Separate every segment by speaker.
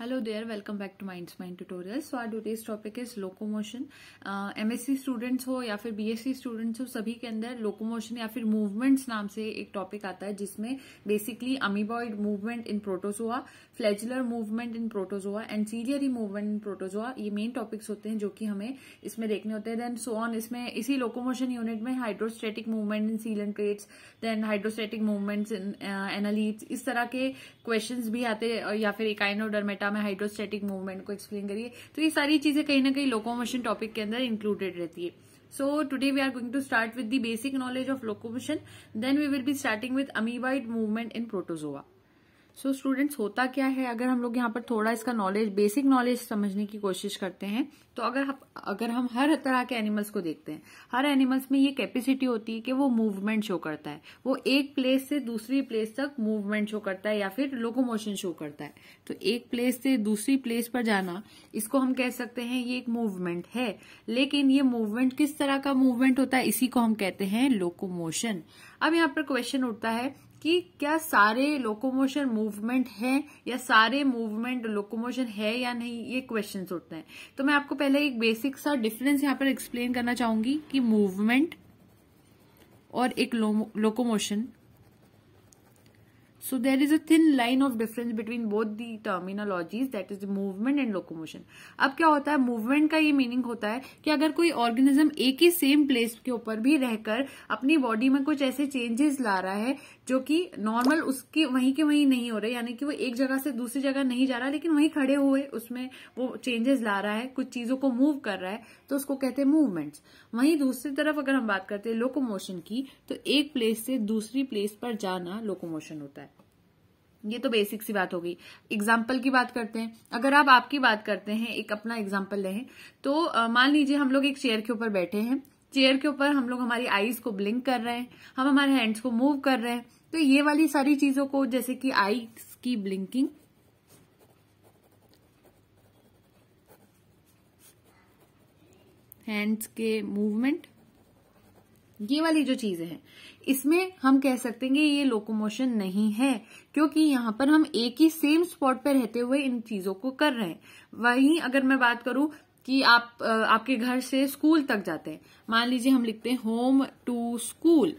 Speaker 1: hello there welcome back to mind mind tutorial so our today's topic is locomotion MSc students हो या फिर BSc students हो सभी के अंदर लोकोमोशन या फिर मूवमेंट्स नाम से एक टॉपिक आता है जिसमें basically amoeboid movement in protozoa flagellar movement in protozoa and ciliary movement in protozoa ये मेन टॉपिक्स होते हैं जो कि हमें इसमें देखने होते हैं देन सो ऑन इसमें इसी लोकोमोशन यूनिट में hydrostatic movement in coelenterates then hydrostatic movements in annelids इस तरह के क्वेश्चन भी आते हैं या फिर डरमेटा में हाइड्रोस्टेटिक मूवमेंट को एक्सप्लेन करिए तो ये सारी चीजें कहीं ना कहीं लोकोमोशन टॉपिक के अंदर इंक्लूडेड रहती है so today we are going to start with the basic knowledge of locomotion then we will be starting with amoeboid movement in protozoa so so, students होता क्या है अगर हम लोग यहाँ पर थोड़ा इसका नॉलेज बेसिक नॉलेज समझने की कोशिश करते हैं तो अगर अगर हम हर तरह के एनिमल्स को देखते हैं हर एनिमल्स में ये कैपेसिटी होती है कि वो मूवमेंट शो करता है वो एक प्लेस से दूसरी प्लेस तक मूवमेंट शो करता है या फिर लोकोमोशन शो करता है तो एक प्लेस से दूसरी प्लेस पर जाना इसको हम कह सकते हैं ये एक मूवमेंट है लेकिन ये मूवमेंट किस तरह का मूवमेंट होता है इसी को हम कहते हैं लोकोमोशन अब यहाँ पर क्वेश्चन उठता है कि क्या सारे लोकोमोशन मूवमेंट है या सारे मूवमेंट लोकोमोशन है या नहीं ये क्वेश्चन होते हैं तो मैं आपको पहले एक बेसिक सा डिफरेंस यहाँ पर एक्सप्लेन करना चाहूंगी कि मूवमेंट और एक locomotion so there is a thin line of difference between both the terminologies that is movement and locomotion अब क्या होता है मूवमेंट का ये मीनिंग होता है कि अगर कोई ऑर्गेनिज्म एक ही सेम प्लेस के ऊपर भी रहकर अपनी बॉडी में कुछ ऐसे चेंजेस ला रहा है जो कि नॉर्मल उसके वहीं के वहीं नहीं हो रहे यानी कि वो एक जगह से दूसरी जगह नहीं जा रहा लेकिन वहीं खड़े हुए उसमें वो चेंजेस ला रहा है कुछ चीजों को मूव कर रहा है तो उसको कहते हैं मूवमेंट्स वहीं दूसरी तरफ अगर हम बात करते हैं लोकोमोशन की तो एक प्लेस से दूसरी प्लेस पर जाना लोकोमोशन होता है ये तो बेसिक सी बात हो गई एग्जाम्पल की बात करते हैं अगर आप आपकी बात करते हैं एक अपना एग्जाम्पल लें तो मान लीजिए हम लोग एक चेयर के ऊपर बैठे हैं चेयर के ऊपर हम लोग हमारी आईज को ब्लिंक कर रहे हैं हम हमारे हैंड्स को मूव कर रहे हैं तो ये वाली सारी चीजों को जैसे कि आई की ब्लिंकिंग हैंड्स के मूवमेंट ये वाली जो चीजें हैं इसमें हम कह सकते हैं कि ये लोकोमोशन नहीं है क्योंकि यहां पर हम एक ही सेम स्पॉट पर रहते हुए इन चीजों को कर रहे हैं वहीं अगर मैं बात करूं कि आप आपके घर से स्कूल तक जाते हैं मान लीजिए हम लिखते हैं home to school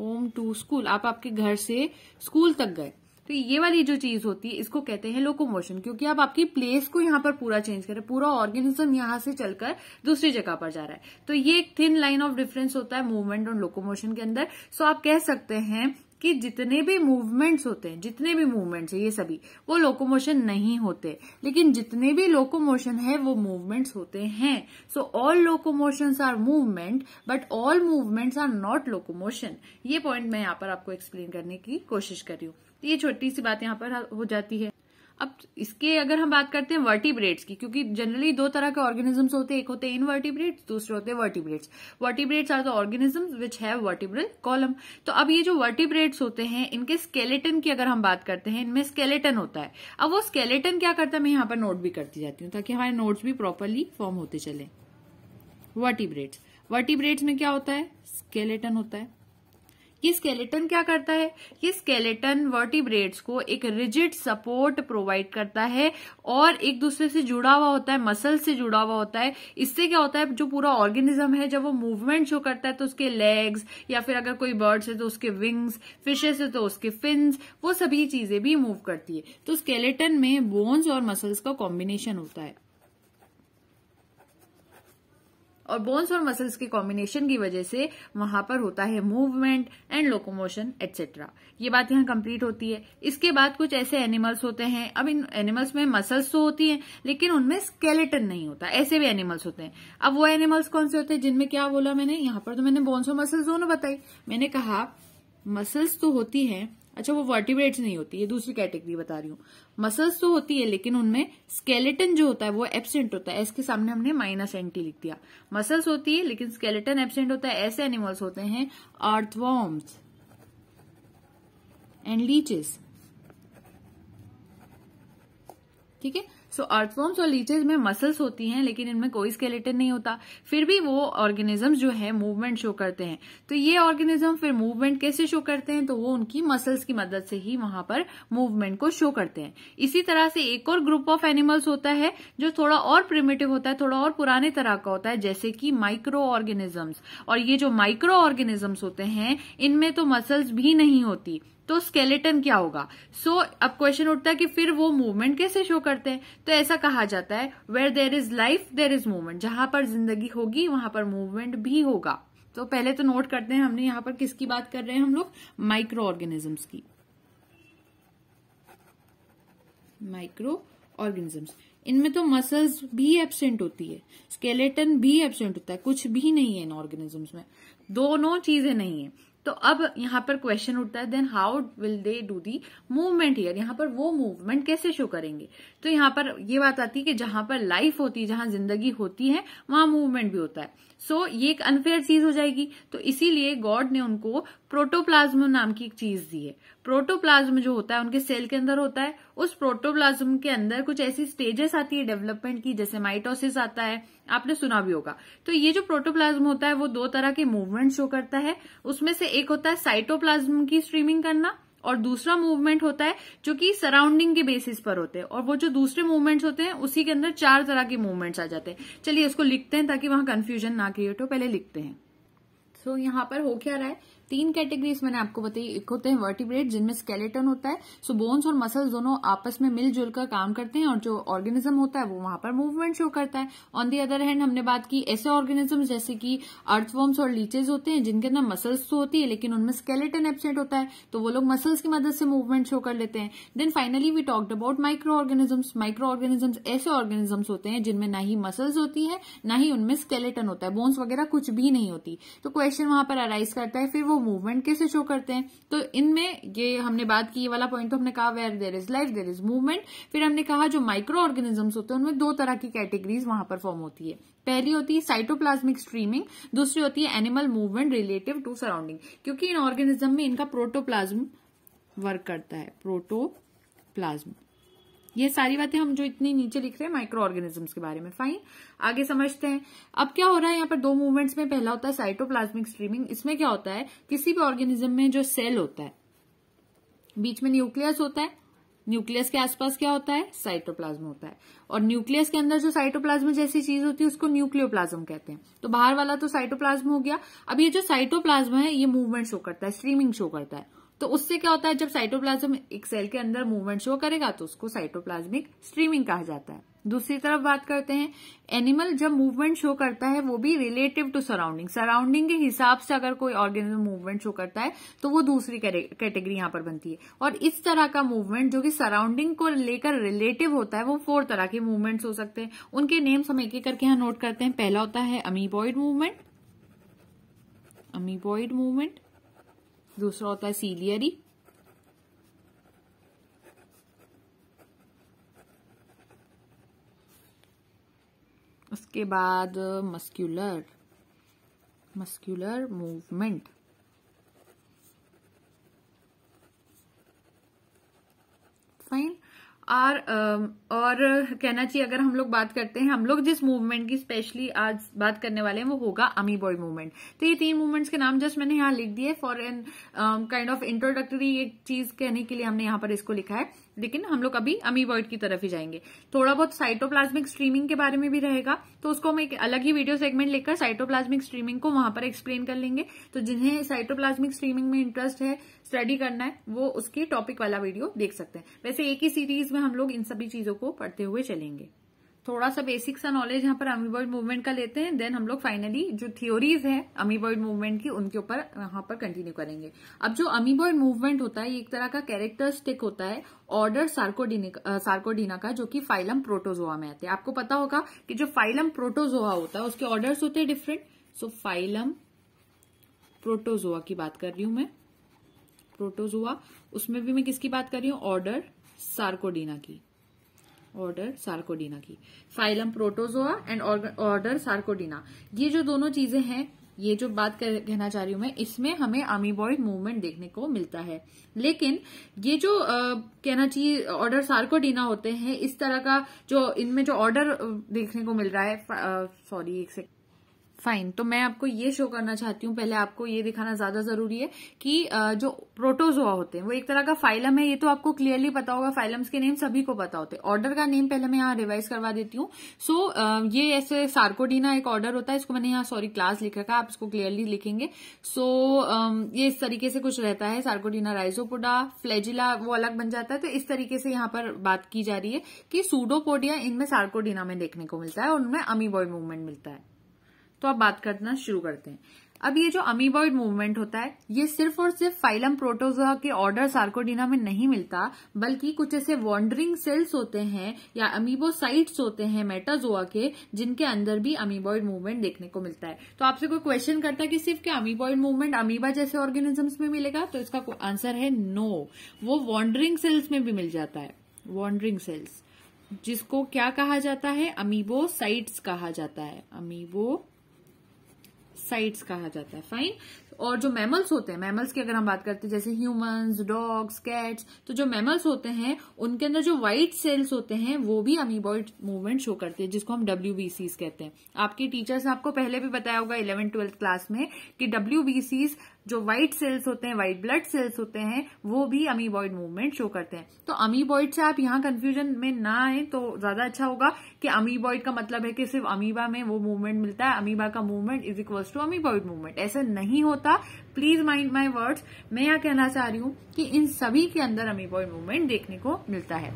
Speaker 1: home to school आप आपके घर से स्कूल तक गए तो ये वाली जो चीज होती है इसको कहते हैं लोकोमोशन क्योंकि आप आपकी प्लेस को यहाँ पर पूरा चेंज करें पूरा ऑर्गेनिज्म यहां से चलकर दूसरी जगह पर जा रहा है तो ये एक थिन लाइन ऑफ डिफरेंस होता है मूवमेंट और लोकोमोशन के अंदर सो आप कह सकते हैं कि जितने भी मूवमेंट्स होते हैं जितने भी मूवमेंट्स है ये सभी वो लोकोमोशन नहीं होते लेकिन जितने भी लोकोमोशन है वो मूवमेंट्स होते हैं so all locomotion are movement but all movements are not locomotion ये पॉइंट मैं यहाँ पर आपको एक्सप्लेन करने की कोशिश कर रही हूँ तो ये छोटी सी बात यहाँ पर हो जाती है अब इसके अगर हम बात करते हैं वर्टिब्रेट्स की क्योंकि जनरली दो तरह के ऑर्गेनिजम्स होते हैं एक होते हैं इनवर्टिब्रेट्स दूसरे होते हैं vertebrates vertebrates are the organisms which have vertebral column तो अब ये जो वर्टिब्रेट्स होते हैं इनके स्केलेटन की अगर हम बात करते हैं इनमें स्केलेटन होता है अब वो स्केलेटन क्या करता है मैं यहां पर नोट भी करती जाती हूँ ताकि हमारे नोट्स भी प्रॉपरली फॉर्म होते चले वर्टिब्रेट्स वर्टिब्रेट्स में क्या होता है स्केलेटन होता है ये स्केलेटन क्या करता है ये स्केलेटन वर्टिब्रेट्स को एक रिजिड सपोर्ट प्रोवाइड करता है और एक दूसरे से जुड़ा हुआ होता है मसल से जुड़ा हुआ होता है इससे क्या होता है जो पूरा ऑर्गेनिज्म है जब वो मूवमेंट शो करता है तो उसके लेग्स या फिर अगर कोई बर्ड्स है तो उसके विंग्स फिशेस है तो उसके फिन्स वो सभी चीजें भी मूव करती है तो स्केलेटन में बोन्स और मसल्स का कॉम्बिनेशन होता है और बोन्स और मसल्स के कॉम्बिनेशन की वजह से वहां पर होता है मूवमेंट एंड लोकोमोशन एट्सेट्रा ये बात यहाँ कंप्लीट होती है इसके बाद कुछ ऐसे एनिमल्स होते हैं अब इन एनिमल्स में मसल्स तो होती हैं लेकिन उनमें स्केलेटन नहीं होता ऐसे भी एनिमल्स होते हैं अब वो एनिमल्स कौन से होते हैं जिनमें क्या बोला मैंने यहाँ पर तो मैंने बोन्स और मसल्स दोनों बताई मैंने कहा मसल्स तो होती है अच्छा वो वर्टिब्रेट्स नहीं होती ये दूसरी कैटेगरी बता रही हूँ मसल्स तो होती है लेकिन उनमें स्केलेटन जो होता है वो एबसेंट होता है एस के सामने हमने माइनस एंटी लिख दिया मसल्स होती है लेकिन स्केलेटन एबसेंट होता है ऐसे एनिमल्स होते हैं अर्थवॉर्म्स एंड लीचेस ठीक है सो अर्थवॉर्म्स और लीचेज में मसल्स होती हैं लेकिन इनमें कोई स्केलेटन नहीं होता फिर भी वो ऑर्गेनिज्म जो है मूवमेंट शो करते हैं तो ये ऑर्गेनिज्म फिर मूवमेंट कैसे शो करते हैं तो वो उनकी मसल्स की मदद से ही वहां पर मूवमेंट को शो करते हैं इसी तरह से एक और ग्रुप ऑफ एनिमल्स होता है जो थोड़ा और प्रिमेटिव होता है थोड़ा और पुराने तरह का होता है जैसे कि माइक्रो ऑर्गेनिजम्स और ये जो माइक्रो ऑर्गेनिजम्स होते हैं इनमें तो मसल्स भी नहीं होती तो स्केलेटन क्या होगा सो so, अब क्वेश्चन उठता है कि फिर वो मूवमेंट कैसे शो करते हैं तो ऐसा कहा जाता है where there is life there is movement जहां पर जिंदगी होगी वहां पर मूवमेंट भी होगा तो पहले तो नोट करते हैं हमने यहां पर किसकी बात कर रहे हैं हम लोग माइक्रो ऑर्गेनिजम्स की माइक्रो ऑर्गेनिजम्स इनमें तो मसल्स भी एबसेंट होती है स्केलेटन भी एबसेंट होता है कुछ भी नहीं है इन ऑर्गेनिजम्स में दोनों चीजें नहीं है तो अब यहाँ पर क्वेश्चन उठता है then how will they do the movement here यहाँ पर वो मूवमेंट कैसे शो करेंगे तो यहाँ पर ये बात आती है कि जहां पर लाइफ होती है जहां जिंदगी होती है वहां मूवमेंट भी होता है सो so, ये एक अनफेयर चीज हो जाएगी तो इसीलिए गॉड ने उनको प्रोटोप्लाज्म नाम की एक चीज दी है प्रोटोप्लाज्म जो होता है उनके सेल के अंदर होता है उस प्रोटोप्लाज्म के अंदर कुछ ऐसी स्टेजेस आती है डेवलपमेंट की जैसे माइटोसिस आता है आपने सुना भी होगा तो ये जो प्रोटोप्लाज्म होता है वो दो तरह के मूवमेंट शो करता है उसमें से एक होता है साइटोप्लाज्म की स्ट्रीमिंग करना और दूसरा मूवमेंट होता है जो कि सराउंडिंग के बेसिस पर होते हैं और वो जो दूसरे मूवमेंट्स होते हैं उसी के अंदर चार तरह के मूवमेंट्स आ जाते हैं चलिए इसको लिखते हैं ताकि वहां कंफ्यूजन ना क्रिएट हो पहले लिखते हैं सो so, यहां पर हो क्या रहा है तीन कैटेगरीज मैंने आपको बताई एक होते हैं वर्टिब्रेट जिनमें स्केलेटन होता है सो बोन्स और मसल्स दोनों आपस में मिलजुल कर काम करते हैं और जो ऑर्गेनिज्म होता है वो वहां पर मूवमेंट शो करता है ऑन दी अदर हैंड हमने बात की ऐसे ऑर्गेनिज्म जैसे कि अर्थवर्म्स और लीचेज होते हैं जिनके अंदर मसल्स तो होती है लेकिन उनमें स्केलेटन एबसेंट होता है तो वो लोग मसल्स की मदद से मूवमेंट शो कर लेते हैं then finally we talked about micro organisms micro organisms ऐसे ऑर्गेनिजम्स होते हैं जिनमें ना ही मसल्स होती है ना ही उनमें स्केलेटन होता है बोन्स वगैरह कुछ भी नहीं होती तो क्वेश्चन वहां पर अराइज करता है फिर वो मूवमेंट कैसे शो करते हैं तो इनमें ये हमने बात की ये वाला पॉइंट तो हमने कहा where there is life there is movement फिर हमने कहा जो माइक्रो ऑर्गेनिजम्स होते हैं उनमें दो तरह की कैटेगरीज वहां पर फॉर्म होती है पहली होती है साइटोप्लाज्मिक स्ट्रीमिंग दूसरी होती है animal movement relative to surrounding क्योंकि इन ऑर्गेनिज्म में इनका प्रोटोप्लाज्म वर्क करता है प्रोटोप्लाज्म ये सारी बातें हम जो इतनी नीचे लिख रहे हैं माइक्रो ऑर्गेनिजम्स के बारे में फाइन आगे समझते हैं अब क्या हो रहा है यहाँ पर दो मूवमेंट्स में पहला होता है साइटोप्लाज्मिक स्ट्रीमिंग इसमें क्या होता है किसी भी ऑर्गेनिज्म में जो सेल होता है बीच में न्यूक्लियस होता है न्यूक्लियस के आसपास क्या होता है साइटोप्लाज्म होता है और न्यूक्लियस के अंदर जो साइटोप्लाज्म जैसी चीज होती है उसको न्यूक्लियोप्लाज्म कहते हैं तो बाहर वाला तो साइटोप्लाज्म हो गया अब ये जो साइटोप्लाज्म है ये मूवमेंट शो करता है स्ट्रीमिंग शो करता है तो उससे क्या होता है जब साइटोप्लाज्म एक सेल के अंदर मूवमेंट शो करेगा तो उसको साइटोप्लाज्मिक स्ट्रीमिंग कहा जाता है दूसरी तरफ बात करते हैं एनिमल जब मूवमेंट शो करता है वो भी रिलेटिव टू सराउंडिंग सराउंडिंग के हिसाब से अगर कोई ऑर्गेनिज्म मूवमेंट शो करता है तो वो दूसरी कैटेगरी यहां पर बनती है और इस तरह का मूवमेंट जो कि सराउंडिंग को लेकर रिलेटिव होता है वो फोर तरह के मूवमेंट्स हो सकते हैं उनके नेम्स हम एक एक करके यहां नोट करते हैं पहला होता है अमीबॉइड मूवमेंट अमीबॉइड मूवमेंट दूसरा होता है सीलियरी उसके बाद मस्क्यूलर मस्क्यूलर मूवमेंट और और कहना चाहिए अगर हम लोग बात करते हैं हम लोग जिस मूवमेंट की स्पेशली आज बात करने वाले हैं वो होगा अमी बॉय मूवमेंट तो ये तीन मूवमेंट्स के नाम जस्ट मैंने यहाँ लिख दिए for an kind of introductory एक चीज कहने के लिए हमने यहाँ पर इसको लिखा है लेकिन हम लोग अभी अमीबॉइड की तरफ ही जाएंगे थोड़ा बहुत साइटोप्लाज्मिक स्ट्रीमिंग के बारे में भी रहेगा तो उसको हम एक अलग ही वीडियो सेगमेंट लेकर साइटोप्लाज्मिक स्ट्रीमिंग को वहां पर एक्सप्लेन कर लेंगे तो जिन्हें साइटोप्लाज्मिक स्ट्रीमिंग में इंटरेस्ट है स्टडी करना है वो उसके टॉपिक वाला वीडियो देख सकते हैं वैसे एक ही सीरीज में हम लोग इन सभी चीजों को पढ़ते हुए चलेंगे थोड़ा सा बेसिक सा नॉलेज यहाँ पर अमीबर्ड मूवमेंट का लेते हैं देन हम लोग फाइनली जो थ्योरीज है अमीबर्ड मूवमेंट की उनके ऊपर यहाँ पर कंटिन्यू करेंगे अब जो अमीबर्ड मूवमेंट होता है एक तरह का कैरेक्टरिस्टिक होता है ऑर्डर सार्कोडीना का जो कि फाइलम प्रोटोजोआ में आते हैं आपको पता होगा कि जो फाइलम प्रोटोजोआ होता है उसके ऑर्डर होते हैं डिफरेंट सो फाइलम प्रोटोजोआ की बात कर रही हूं मैं प्रोटोजोआ उसमें भी मैं किसकी बात कर रही हूँ ऑर्डर सार्कोडीना की ऑर्डर सार्कोडीना की phylum protozoa and order Sarcodina ये जो दोनों चीजें हैं ये जो बात कर, कहना चाह रही हूं मैं इसमें हमें अमीबॉइड मूवमेंट देखने को मिलता है लेकिन ये जो आ, कहना चाहिए ऑर्डर सार्कोडीना होते हैं इस तरह का जो इनमें जो ऑर्डर देखने को मिल रहा है सॉरी एक सेकंड फाइन तो मैं आपको ये शो करना चाहती हूँ पहले आपको ये दिखाना ज्यादा जरूरी है कि जो प्रोटोजोआ होते हैं वो एक तरह का फाइलम है ये तो आपको क्लियरली पता होगा फाइलम्स के नेम सभी को पता होते हैं ऑर्डर का नेम पहले मैं यहाँ रिवाइज करवा देती हूँ सो so, ये ऐसे सार्कोडीना एक ऑर्डर होता है इसको मैंने यहाँ सॉरी क्लास लिखा था आप इसको क्लियरली लिखेंगे सो so, ये इस तरीके से कुछ रहता है सार्कोडीना राइजोपोडा फ्लेजिला वो अलग बन जाता है तो इस तरीके से यहाँ पर बात की जा रही है कि सूडोपोडिया इनमें सार्कोडीना में देखने को मिलता है और उनमें अमीबॉय मूवमेंट मिलता है तो आप बात करना शुरू करते हैं अब ये जो अमीबॉइड मूवमेंट होता है ये सिर्फ और सिर्फ फाइलम प्रोटोजोआ के ऑर्डर सार्कोडीना में नहीं मिलता बल्कि कुछ ऐसे वॉन्डरिंग सेल्स होते हैं या अमीबोसाइट्स होते हैं मेटाजोआ के जिनके अंदर भी अमीबॉइड मूवमेंट देखने को मिलता है तो आपसे कोई क्वेश्चन करता है कि सिर्फ क्या अमीबॉइड मूवमेंट अमीबा जैसे ऑर्गेनिजम्स में मिलेगा तो इसका आंसर है नो वो वॉन्डरिंग सेल्स में भी मिल जाता है वॉन्डरिंग सेल्स जिसको क्या कहा जाता है अमीबोसाइट्स कहा जाता है अमीबो साइट्स कहा जाता है फाइन और जो मैमल्स होते हैं मैमल्स की अगर हम बात करते हैं जैसे ह्यूमंस डॉग्स कैट्स तो जो मैमल्स होते हैं उनके अंदर जो व्हाइट सेल्स होते हैं वो भी अमीबॉइड मूवमेंट शो करते हैं जिसको हम डब्ल्यू कहते हैं आपके टीचर्स ने आपको पहले भी बताया होगा इलेवन ट्वेल्थ क्लास में कि डब्ल्यू जो व्हाइट सेल्स होते हैं व्हाइट ब्लड सेल्स होते हैं वो भी अमीबॉइड मूवमेंट शो करते हैं तो अमीबॉइड से आप यहाँ कंफ्यूजन में ना आए तो ज्यादा अच्छा होगा कि अमीबॉइड का मतलब है कि सिर्फ अमीबा में वो मूवमेंट मिलता है अमीबा का movement is equals to amoeboid movement ऐसा नहीं होता प्लीज माइंड माई वर्ड्स मैं यहाँ कहना चाह रही हूँ कि इन सभी के अंदर अमीबॉइड मूवमेंट देखने को मिलता है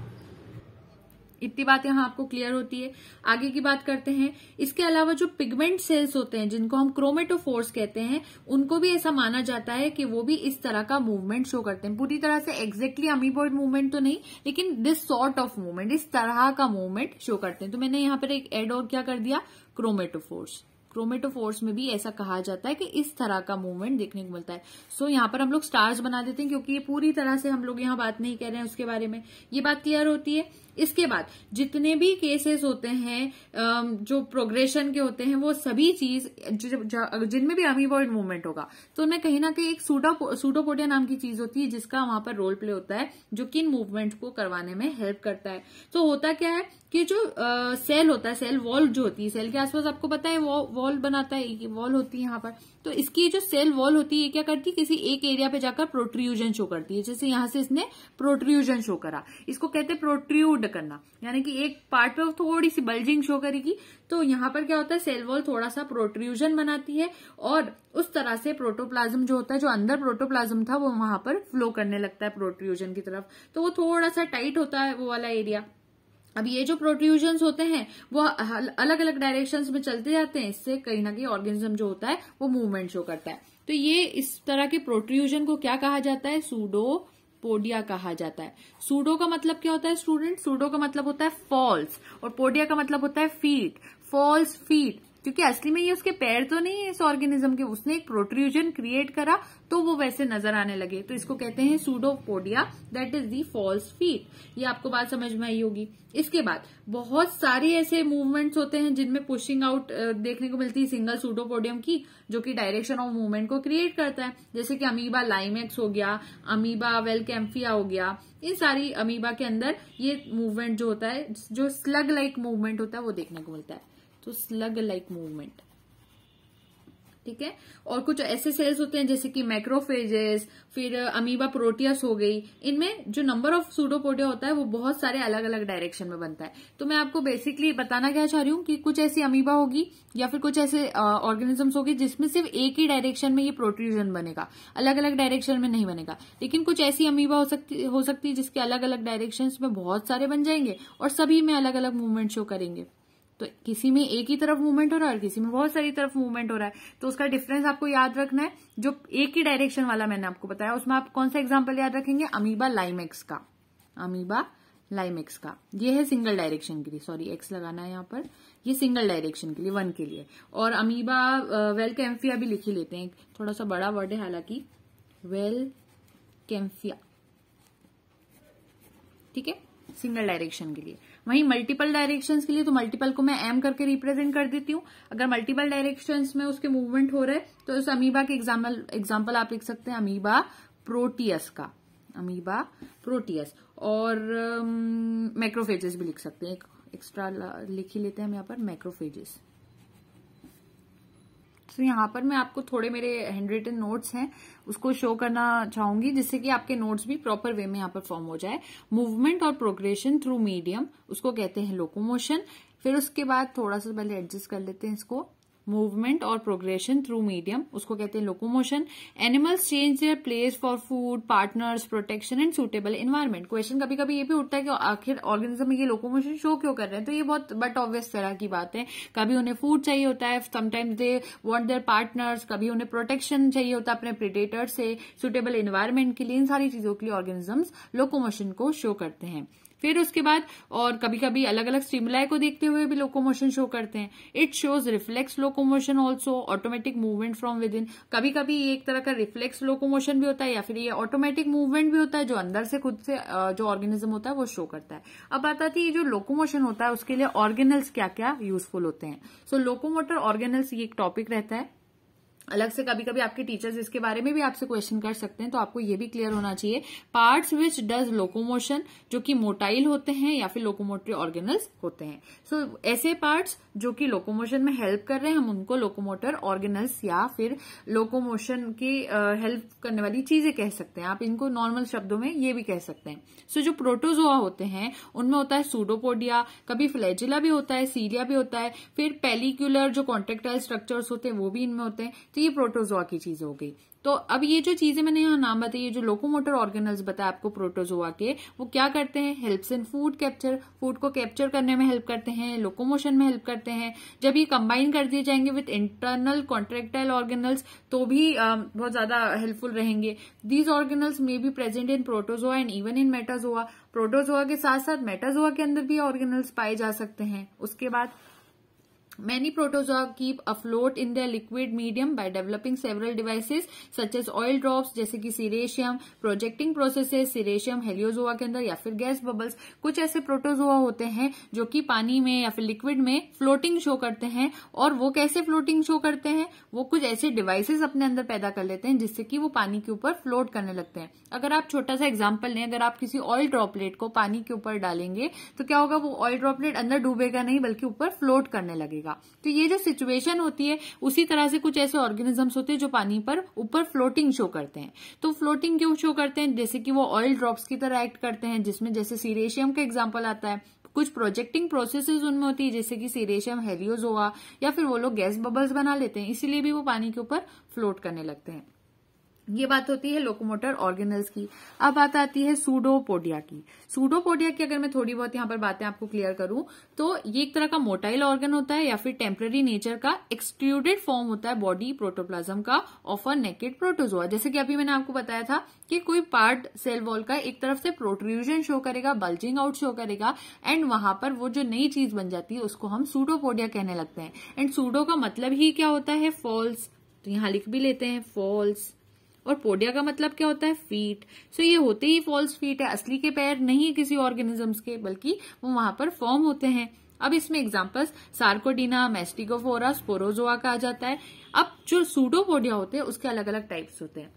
Speaker 1: इतनी बात यहाँ आपको क्लियर होती है आगे की बात करते हैं इसके अलावा जो पिगमेंट सेल्स होते हैं जिनको हम क्रोमेटोफोर्स कहते हैं उनको भी ऐसा माना जाता है कि वो भी इस तरह का मूवमेंट शो करते हैं पूरी तरह से एग्जैक्टली अमीबोर्ड मूवमेंट तो नहीं लेकिन दिस सॉर्ट ऑफ मूवमेंट इस तरह का मूवमेंट शो करते हैं तो मैंने यहाँ पर एक एड और क्या कर दिया क्रोमेटोफोर्स क्रोमेटोफोर्स में भी ऐसा कहा जाता है कि इस तरह का मूवमेंट देखने को मिलता है सो so, यहाँ पर हम लोग स्टार्स बना देते हैं क्योंकि ये पूरी तरह से हम लोग यहाँ बात नहीं कर रहे हैं उसके बारे में ये बात क्लियर होती है इसके बाद जितने भी केसेस होते हैं जो प्रोग्रेशन के होते हैं वो सभी चीज जिनमें भी अमीबॉइड मूवमेंट होगा तो उनमें कहीं ना कहीं एक सूडो सूडोपोडिया नाम की चीज होती है जिसका वहां पर रोल प्ले होता है जो कि इन मूवमेंट को करवाने में हेल्प करता है तो होता क्या है कि जो सेल होता है सेल वॉल जो होती है सेल के आसपास आपको पता है वॉल बनाता है वॉल होती है यहाँ पर तो इसकी जो सेल वॉल होती है क्या करती है किसी एक एरिया पे जाकर प्रोट्रियूजन शो करती है जैसे यहां से इसने प्रोट्रियूजन शो करा इसको कहते हैं प्रोट्रूड करना यानी कि एक पार्ट पे थोड़ी सी बल्जिंग शो करेगी तो यहाँ पर क्या होता है सेल वॉल थोड़ा सा प्रोट्रियूजन बनाती है और उस तरह से प्रोटोप्लाज्म जो होता है जो अंदर प्रोटोप्लाज्म था वो वहां पर फ्लो करने लगता है प्रोट्रियूजन की तरफ तो वो थोड़ा सा टाइट होता है वो वाला एरिया अब ये जो प्रोट्रूजन्स होते हैं वो अलग अलग डायरेक्शन में चलते जाते हैं इससे कहीं ना कहीं ऑर्गेनिज्म जो होता है वो मूवमेंट शो करता है तो ये इस तरह के प्रोट्रूजन को क्या कहा जाता है सूडो पोडिया कहा जाता है सूडो का मतलब क्या होता है स्टूडेंट सूडो का मतलब होता है फॉल्स और पोडिया का मतलब होता है फीट फॉल्स फीट क्योंकि असली में ये उसके पैर तो नहीं है इस ऑर्गेनिज्म के उसने एक प्रोट्रूजन क्रिएट करा तो वो वैसे नजर आने लगे तो इसको कहते हैं pseudopodia that is the false feet ये आपको बात समझ में आई होगी इसके बाद बहुत सारे ऐसे मूवमेंट्स होते हैं जिनमें पुशिंग आउट देखने को मिलती है सिंगल सूडोपोडियम की जो कि डायरेक्शन ऑफ मूवमेंट को क्रिएट करता है जैसे कि अमीबा लाइमेक्स हो गया अमीबा वेल कैम्फिया हो गया इन सारी अमीबा के अंदर ये मूवमेंट जो होता है जो स्लग लाइक मूवमेंट होता है वो देखने को मिलता है तो स्लग लाइक मूवमेंट ठीक है और कुछ ऐसे सेल्स होते हैं जैसे कि मैक्रोफेजेस फिर अमीबा प्रोटियस हो गई इनमें जो नंबर ऑफ सूडोपोडिया होता है वो बहुत सारे अलग अलग डायरेक्शन में बनता है तो मैं आपको बेसिकली बताना क्या चाह रही हूँ कि कुछ ऐसी अमीबा होगी या फिर कुछ ऐसे ऑर्गेनिजम्स होगी जिसमें सिर्फ एक ही डायरेक्शन में ये प्रोटीजन बनेगा अलग अलग डायरेक्शन में नहीं बनेगा लेकिन कुछ ऐसी अमीबा हो सकती हो सकती है जिसके अलग अलग डायरेक्शन में बहुत सारे बन जाएंगे और सभी में अलग अलग मूवमेंट शो करेंगे तो किसी में एक ही तरफ मूवमेंट हो रहा है और किसी में बहुत सारी तरफ मूवमेंट हो रहा है तो उसका डिफरेंस आपको याद रखना है जो एक ही डायरेक्शन वाला मैंने आपको बताया उसमें आप कौन सा एग्जाम्पल याद रखेंगे अमीबा लाइमेक्स का अमीबा लाइमेक्स का ये है सिंगल डायरेक्शन के लिए सॉरी एक्स लगाना है यहाँ पर ये सिंगल डायरेक्शन के लिए वन के लिए और अमीबा वेल कैम्फिया भी लिखी लेते हैं थोड़ा सा बड़ा वर्ड है हालांकि वेल कैम्फिया ठीक है सिंगल डायरेक्शन के लिए वहीं मल्टीपल डायरेक्शन के लिए तो मल्टीपल को मैं एम करके रिप्रेजेंट कर देती हूँ अगर मल्टीपल डायरेक्शन में उसके मूवमेंट हो रहे तो उस अमीबा के एग्जाम्पल एग्जाम्पल आप लिख सकते हैं अमीबा प्रोटियस का अमीबा प्रोटियस और मैक्रोफेजेस um, भी लिख सकते हैं एक एक्स्ट्रा लिख ही लेते हैं हम यहाँ पर मैक्रोफेजेस सो तो यहाँ पर मैं आपको थोड़े मेरे हैंड रिटन नोट्स हैं उसको शो करना चाहूंगी जिससे कि आपके नोट्स भी प्रॉपर वे में यहाँ पर फॉर्म हो जाए मूवमेंट और प्रोग्रेशन थ्रू मीडियम उसको कहते हैं लोकोमोशन फिर उसके बाद थोड़ा सा पहले एडजस्ट कर लेते हैं इसको मूवमेंट और प्रोग्रेशन थ्रू मीडियम उसको कहते हैं locomotion animals change their place for food partners protection and suitable environment question कभी कभी ये भी उठता है कि आखिर ऑर्गेनिज्म ये लोकोमोशन शो क्यों कर रहे हैं तो ये बहुत बट ऑब्वियस तरह की बात है कभी उन्हें फूड चाहिए होता है sometimes they want their partners कभी उन्हें प्रोटेक्शन चाहिए होता है अपने प्रिडेटर से सुटेबल इन्वायरमेंट के लिए इन सारी चीजों के लिए ऑर्गेनिजम्स लोकोमोशन को शो करते हैं फिर उसके बाद और कभी कभी अलग अलग स्टिमुलाई को देखते हुए भी लोकोमोशन शो करते हैं it shows reflex locomotion also automatic movement from within कभी कभी ये एक तरह का रिफ्लेक्स लोकोमोशन भी होता है या फिर ये ऑटोमेटिक मूवमेंट भी होता है जो अंदर से खुद से जो ऑर्गेनिज्म होता है वो शो करता है अब बताती है ये जो लोकोमोशन होता है उसके लिए ऑर्गेनल्स क्या क्या यूजफुल होते हैं सो लोकोमोटर ऑर्गेनल्स ये एक टॉपिक रहता है अलग से कभी कभी आपके टीचर्स इसके बारे में भी आपसे क्वेश्चन कर सकते हैं तो आपको ये भी क्लियर होना चाहिए पार्ट्स विच डज लोकोमोशन जो कि मोटाइल होते हैं या फिर लोकोमोटरी ऑर्गेनल्स होते हैं सो so, ऐसे पार्ट्स जो कि लोकोमोशन में हेल्प कर रहे हैं हम उनको लोकोमोटर ऑर्गेनल्स या फिर लोकोमोशन की हेल्प uh, करने वाली चीजें कह सकते हैं आप इनको नॉर्मल शब्दों में ये भी कह सकते हैं सो so, जो प्रोटोजोआ होते हैं उनमें होता है सूडोपोडिया कभी फ्लैजिला भी होता है सीलिया भी होता है फिर पेलिक्यूलर जो कॉन्ट्रेक्टाइल स्ट्रक्चर्स होते हैं वो भी इनमें होते हैं तो ये प्रोटोजोआ की चीज हो गई तो अब ये जो चीजें मैंने यहाँ नाम बताई ये जो लोकोमोटर ऑर्गेनल्स बताया आपको प्रोटोजोआ के वो क्या करते हैं helps in food capture food को कैप्चर करने में हेल्प करते हैं लोकोमोशन में हेल्प करते हैं जब ये कंबाइन कर दिए जाएंगे विथ इंटरनल कॉन्ट्रेक्टाइल ऑर्गेनल्स तो भी आ, बहुत ज्यादा हेल्पफुल रहेंगे these organelles may be present in protozoa and even in metazoa protozoa के साथ साथ मेटाजोआ के अंदर भी ऑर्गेनल्स पाए जा सकते हैं उसके बाद Many protozoa keep afloat in their liquid medium by developing several devices such as oil drops जैसे कि सीरेशियम प्रोजेक्टिंग प्रोसेसेस सीरेशियम हेलियोजोआ के अंदर या फिर गैस बबल्स कुछ ऐसे प्रोटोजोआ होते हैं जो कि पानी में या फिर लिक्विड में फ्लोटिंग शो करते हैं और वो कैसे फ्लोटिंग शो करते हैं वो कुछ ऐसे डिवाइसेस अपने अंदर पैदा कर लेते हैं जिससे कि वो पानी के ऊपर फ्लोट करने लगते हैं अगर आप छोटा सा एग्जाम्पल लें अगर आप किसी ऑयल ड्रॉपलेट को पानी के ऊपर डालेंगे तो क्या होगा वो ऑयल ड्रॉपलेट अंदर डूबेगा नहीं बल्कि ऊपर फ्लोट करने लगेगा जाएगा तो ये जो सिचुएशन होती है उसी तरह से कुछ ऐसे ऑर्गेनिजम्स होते हैं जो पानी पर ऊपर फ्लोटिंग शो करते हैं तो फ्लोटिंग क्यों शो करते हैं जैसे कि वो ऑयल ड्रॉप्स की तरह एक्ट करते हैं जिसमें जैसे सीरेशियम का एग्जाम्पल आता है कुछ प्रोजेक्टिंग प्रोसेसेस उनमें होती है जैसे कि सीरेशियम हेलियोजोआ या फिर वो लोग गैस बबल्स बना लेते हैं इसीलिए भी वो पानी के ऊपर फ्लोट करने लगते हैं ये बात होती है लोकोमोटर ऑर्गेनल्स की अब बात आती है सूडोपोडिया की सूडोपोडिया की अगर मैं थोड़ी बहुत यहाँ पर बातें आपको क्लियर करूं तो ये एक तरह का मोटाइल ऑर्गन होता है या फिर टेम्पररी नेचर का एक्सक्लूडेड फॉर्म होता है बॉडी प्रोटोप्लाज्म का ऑफ अ नेकेड प्रोटोजोआ जैसे कि अभी मैंने आपको बताया था कि कोई पार्ट सेल वॉल का एक तरफ से प्रोट्रूजन शो करेगा बल्जिंग आउट शो करेगा एंड वहां पर वो जो नई चीज बन जाती है उसको हम सूडोपोडिया कहने लगते हैं एंड सूडो का मतलब ही क्या होता है फॉल्स तो यहाँ लिख भी लेते हैं फॉल्स और पोडिया का मतलब क्या होता है फीट सो so, ये होते ही फॉल्स फीट है असली के पैर नहीं है किसी ऑर्गेनिजम्स के बल्कि वो वहां पर फॉर्म होते हैं अब इसमें एग्जाम्पल्स सार्कोडीना मेस्टिकोफोरा स्पोरोजोआ का आ जाता है अब जो सूडोपोडिया होते हैं उसके अलग अलग टाइप्स होते हैं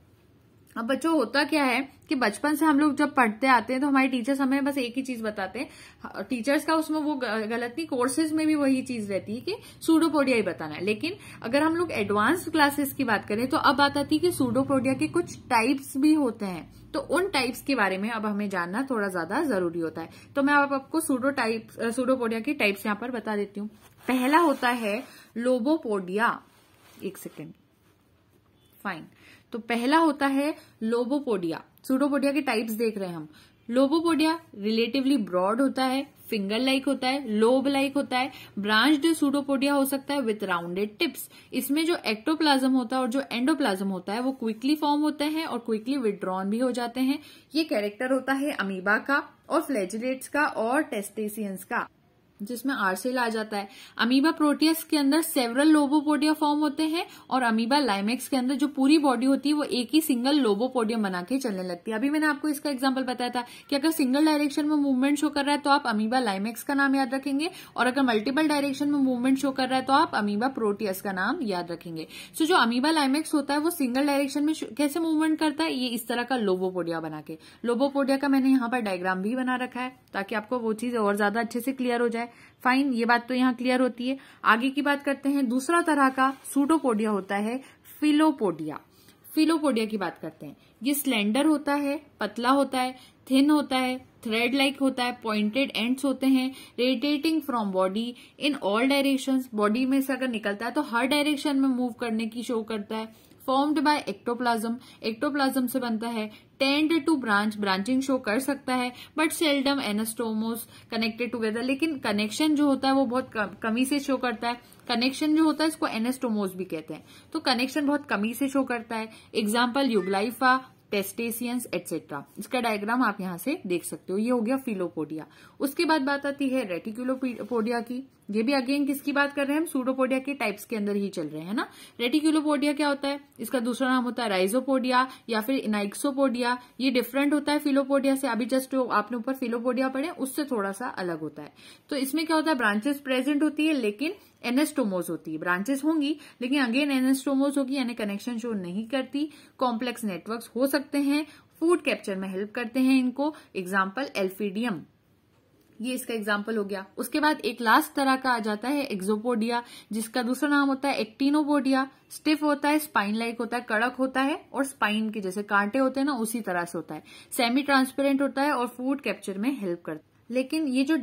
Speaker 1: अब बच्चों होता क्या है कि बचपन से हम लोग जब पढ़ते आते हैं तो हमारे टीचर्स हमें बस एक ही चीज बताते हैं टीचर्स का उसमें वो गलत नहीं कोर्सेज में भी वही चीज रहती है कि सूडोपोडिया ही बताना है लेकिन अगर हम लोग एडवांस क्लासेस की बात करें तो अब बात आती है कि सूडोपोडिया के कुछ टाइप्स भी होते हैं तो उन टाइप्स के बारे में अब हमें जानना थोड़ा ज्यादा जरूरी होता है तो मैं अब आपको सूडो टाइप सूडोपोडिया के टाइप्स यहाँ पर बता देती हूँ पहला होता है लोबोपोडिया एक सेकेंड फाइन तो पहला होता है लोबोपोडिया सूडोपोडिया के टाइप्स देख रहे हैं हम लोबोपोडिया रिलेटिवली ब्रॉड होता है फिंगर लाइक होता है लोब लाइक होता है ब्रांच्ड सूडोपोडिया हो सकता है विथ राउंडेड टिप्स इसमें जो एक्टोप्लाज्म होता है और जो एंडोप्लाज्म होता है वो क्विकली फॉर्म होते हैं और क्विकली विड्रॉन भी हो जाते हैं ये कैरेक्टर होता है अमीबा का और फ्लैजिलेट्स का और टेस्टेसियंस का जिसमें आरसेल आ जाता है अमीबा प्रोटियस के अंदर सेवरल लोबोपोडिया फॉर्म होते हैं और अमीबा लाइमेक्स के अंदर जो पूरी बॉडी होती है वो एक ही सिंगल लोबोपोडियम बना के चलने लगती है अभी मैंने आपको इसका एग्जाम्पल बताया था कि अगर सिंगल डायरेक्शन में मूवमेंट शो कर रहा है तो आप अमीबा लाइमेक्स का नाम याद रखेंगे और अगर मल्टीपल डायरेक्शन में मूवमेंट शो कर रहा है तो आप अमीबा प्रोटियस का नाम याद रखेंगे सो जो अमीबा लाइमेक्स होता है वो सिंगल डायरेक्शन में कैसे मूवमेंट करता है ये इस तरह का लोबोपोडिया बना के लोबोपोडिया का मैंने यहाँ पर डायग्राम भी बना रखा है ताकि आपको वो चीज और ज्यादा अच्छे से क्लियर हो जाए है फाइन ये बात तो यहाँ क्लियर होती है आगे की बात करते हैं दूसरा तरह का सूटोपोडिया होता है फिलोपोडिया फिलोपोडिया की बात करते हैं ये स्लेंडर होता है पतला होता है थिन होता है थ्रेड लाइक होता है पॉइंटेड एंड्स होते हैं radiating from body in all directions body में से अगर निकलता है तो हर डायरेक्शन में मूव करने की शो करता है फॉर्म्ड बाय एक्टोप्लाज्म एक्टोप्लाज्म से बनता है tend to branch branching show कर सकता है but seldom anastomose connected together लेकिन कनेक्शन जो होता है वो बहुत कमी से शो करता है कनेक्शन जो होता है इसको एनेस्टोमोस भी कहते हैं तो कनेक्शन बहुत कमी से शो करता है एग्जाम्पल युगलाइफा टेस्टेसियंस एटसेट्रा इसका डायग्राम आप यहां से देख सकते हो ये हो गया फिलोपोडिया उसके बाद बात आती है रेटिकुलोपोडिया की ये भी अगेन किसकी बात कर रहे हैं हम सूडोपोडिया के टाइप्स के अंदर ही चल रहे हैं ना रेटिकुलोपोडिया क्या होता है इसका दूसरा नाम होता है राइजोपोडिया या फिर इनाइक्सोपोडिया ये डिफरेंट होता है फिलोपोडिया से अभी जस्ट आपने ऊपर फिलोपोडिया पढ़े उससे थोड़ा सा अलग होता है तो इसमें क्या होता है ब्रांचेस प्रेजेंट होती है लेकिन एनेस्टोमोज होती है ब्रांचेस होंगी लेकिन अगेन एनेस्टोमोज होगी यानी कनेक्शन शो नहीं करती कॉम्प्लेक्स नेटवर्क हो सकते हैं फूड कैप्चर में हेल्प करते हैं इनको एग्जाम्पल एल्फीडियम ये इसका एग्जाम्पल हो गया उसके बाद एक लास्ट तरह का आ जाता है एक्जोपोडिया जिसका दूसरा नाम होता है एक्टिनोपोडिया स्टिफ होता है स्पाइन लाइक होता है कड़क होता है और स्पाइन के जैसे कांटे होते हैं ना उसी तरह से होता है सेमी ट्रांसपेरेंट होता है और फूड कैप्चर में हेल्प करता है लेकिन ये जो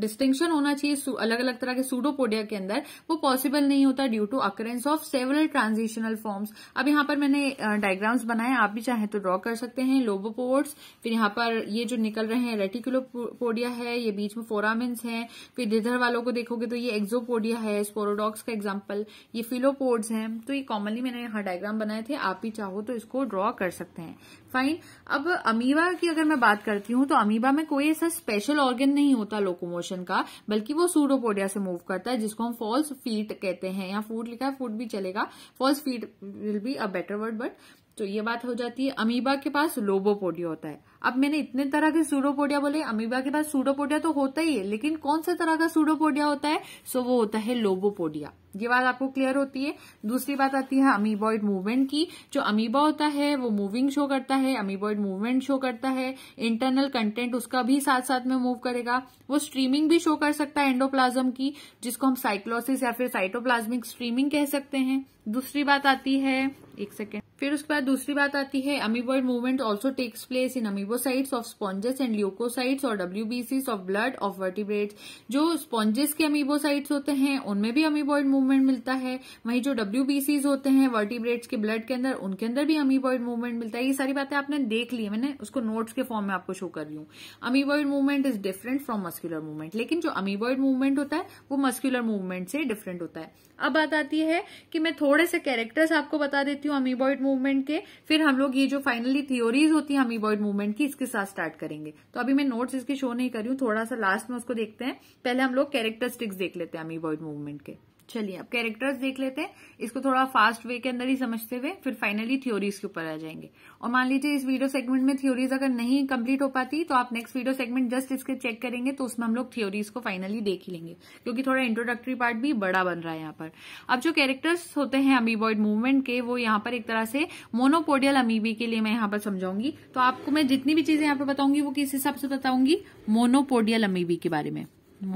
Speaker 1: डिस्टिंक्शन होना चाहिए अलग अलग तरह के सूडोपोडिया के अंदर वो पॉसिबल नहीं होता due to occurrence of several transitional forms अब यहाँ पर मैंने डायग्राम्स बनाए आप भी चाहें तो ड्रॉ कर सकते हैं लोबोपोर्ट्स फिर यहाँ पर ये जो निकल रहे हैं रेटिकुलोपोडिया है ये बीच में फोरामिन्स है फिर दिधर वालों को देखोगे तो ये एक्जोपोडिया है स्पोरोडॉक्स का एग्जाम्पल ये फिलोपोर्ड्स हैं तो ये कॉमनली मैंने यहाँ डायग्राम बनाए थे आप भी चाहो तो इसको ड्रॉ कर सकते हैं फाइन अब अमीबा की अगर मैं बात करती हूँ तो अमीबा में कोई ऐसा स्पेशल ऑर्गन नहीं होता लोकोमोशन का बल्कि वो सूडोपोडिया से मूव करता है जिसको हम फॉल्स फीट कहते हैं यहाँ फूड लिखा है फूड भी चलेगा false feet will be a better word but तो ये बात हो जाती है अमीबा के पास लोबोपोडिया होता है अब मैंने इतने तरह के सूडोपोडिया बोले अमीबा के पास सूडोपोडिया तो होता ही है लेकिन कौन सा तरह का सूडोपोडिया होता है सो वो होता है लोबोपोडिया ये बात आपको क्लियर होती है दूसरी बात आती है अमीबॉइड मूवमेंट की जो अमीबा होता है वो मूविंग शो करता है अमीबॉइड मूवमेंट शो करता है इंटरनल कंटेंट उसका भी साथ साथ में मूव करेगा वो स्ट्रीमिंग भी शो कर सकता है एंडोप्लाज्म की जिसको हम साइक्लोसिस या फिर साइटोप्लाज्मिक स्ट्रीमिंग कह सकते हैं दूसरी बात आती है एक सेकेंड फिर उसके बाद दूसरी बात आती है amoeboid movement also takes place in amoebocytes of sponges and leucocytes और डब्ल्यूबीसीस ऑफ ब्लड ऑफ वर्टिब्रेट जो स्पॉन्जेस के अमीबोसाइट्स होते हैं उनमें भी अमीबॉइड मूवमेंट मूवमेंट मिलता है वहीं जो डब्ल्यू होते हैं वर्टिब्रेट्स के ब्लड के अंदर उनके अंदर भी अमीबॉइड मूवमेंट मिलता है ये सारी बातें आपने देख ली है मैंने उसको नोट्स के फॉर्म में आपको शो कर रही हूँ amoeboid movement is different from muscular movement लेकिन जो अमीबॉइड मूवमेंट होता है वो मस्क्यूलर मूवमेंट से डिफरेंट होता है अब बात आती है कि मैं थोड़े से कैरेक्टर्स आपको बता देती हूँ अमीबॉइड मूवमेंट के फिर हम लोग ये जो फाइनली थियोरीज होती है अमीबॉइड मूवमेंट की इसके साथ स्टार्ट करेंगे तो अभी मैं नोट्स इसके शो नहीं कर रही हूँ थोड़ा सा लास्ट में उसको देखते हैं पहले हम लोग कैरेक्टर देख लेते हैं अमीबॉइड मूवमेंट के चलिए अब कैरेक्टर्स देख लेते हैं इसको थोड़ा फास्ट वे के अंदर ही समझते हुए फिर फाइनली थ्योरीज के ऊपर आ जाएंगे और मान लीजिए इस वीडियो सेगमेंट में थ्योरीज अगर नहीं कंप्लीट हो पाती तो आप नेक्स्ट वीडियो सेगमेंट जस्ट इसके चेक करेंगे तो उसमें हम लोग थ्योरीज को फाइनली देख ही लेंगे क्योंकि थोड़ा इंट्रोडक्टरी पार्ट भी बड़ा बन रहा है यहाँ पर अब जो कैरेक्टर्स होते हैं अमीबॉइड मूवमेंट के वो यहाँ पर एक तरह से मोनोपोडियल अमीबी के लिए मैं यहाँ पर समझाऊंगी तो आपको मैं जितनी भी चीजें यहाँ पर बताऊंगी वो किस हिसाब से बताऊंगी मोनोपोडियल अमीबी के बारे में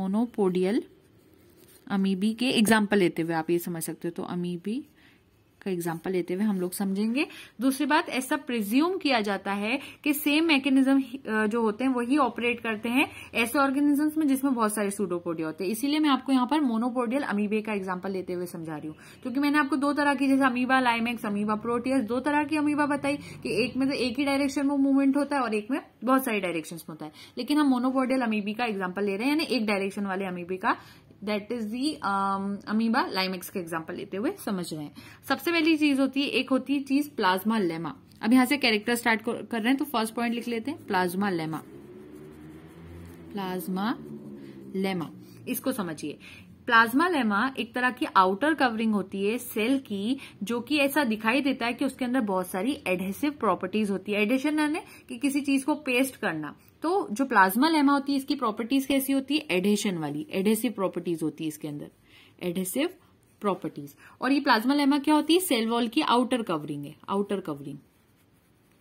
Speaker 1: मोनोपोडियल अमीबी के एग्जाम्पल लेते हुए आप ये समझ सकते हो तो अमीबी का एग्जाम्पल लेते हुए हम लोग समझेंगे दूसरी बात ऐसा प्रिज्यूम किया जाता है कि सेम मैकेनिज्म जो होते हैं वही ऑपरेट करते हैं ऐसे ऑर्गेनिजम्स में जिसमें बहुत सारे सूडोपोडिया होते हैं इसीलिए मैं आपको यहाँ पर मोनोपोडियल अमीबे का एग्जाम्पल लेते हुए समझा रही हूँ क्योंकि मैंने आपको दो तरह की जैसे अमीबा लाइमेक्स अमीबा प्रोटियस दो तरह की अमीबा बताई कि एक में तो एक ही डायरेक्शन में मूवमेंट होता है और एक में बहुत सारे डायरेक्शन में होता है लेकिन हम मोनोपोडियल अमीबी का एग्जाम्पल ले रहे हैं यानी एक डायरेक्शन वाले अमीबी का that is the amoeba limax का एग्जाम्पल लेते हुए समझ रहे हैं सबसे पहली चीज होती है एक होती है चीज प्लाज्मा लेमा अब यहां से कैरेक्टर स्टार्ट कर रहे हैं तो फर्स्ट पॉइंट लिख लेते हैं प्लाज्मा लेमा प्लाज्मा लेमा इसको समझिए प्लाज्मा लेमा एक तरह की आउटर कवरिंग होती है सेल की जो कि ऐसा दिखाई देता है कि उसके अंदर बहुत सारी एडहेसिव प्रॉपर्टीज होती है एडेशन यानी कि किसी चीज को पेस्ट करना तो जो प्लाज्मा लेमा होती है इसकी प्रॉपर्टीज कैसी होती है एडहेशन वाली एडहेसिव प्रॉपर्टीज होती है इसके अंदर एडहेसिव प्रॉपर्टीज और ये प्लाज्मा लेमा क्या होती है सेल वॉल की आउटर कवरिंग है आउटर कवरिंग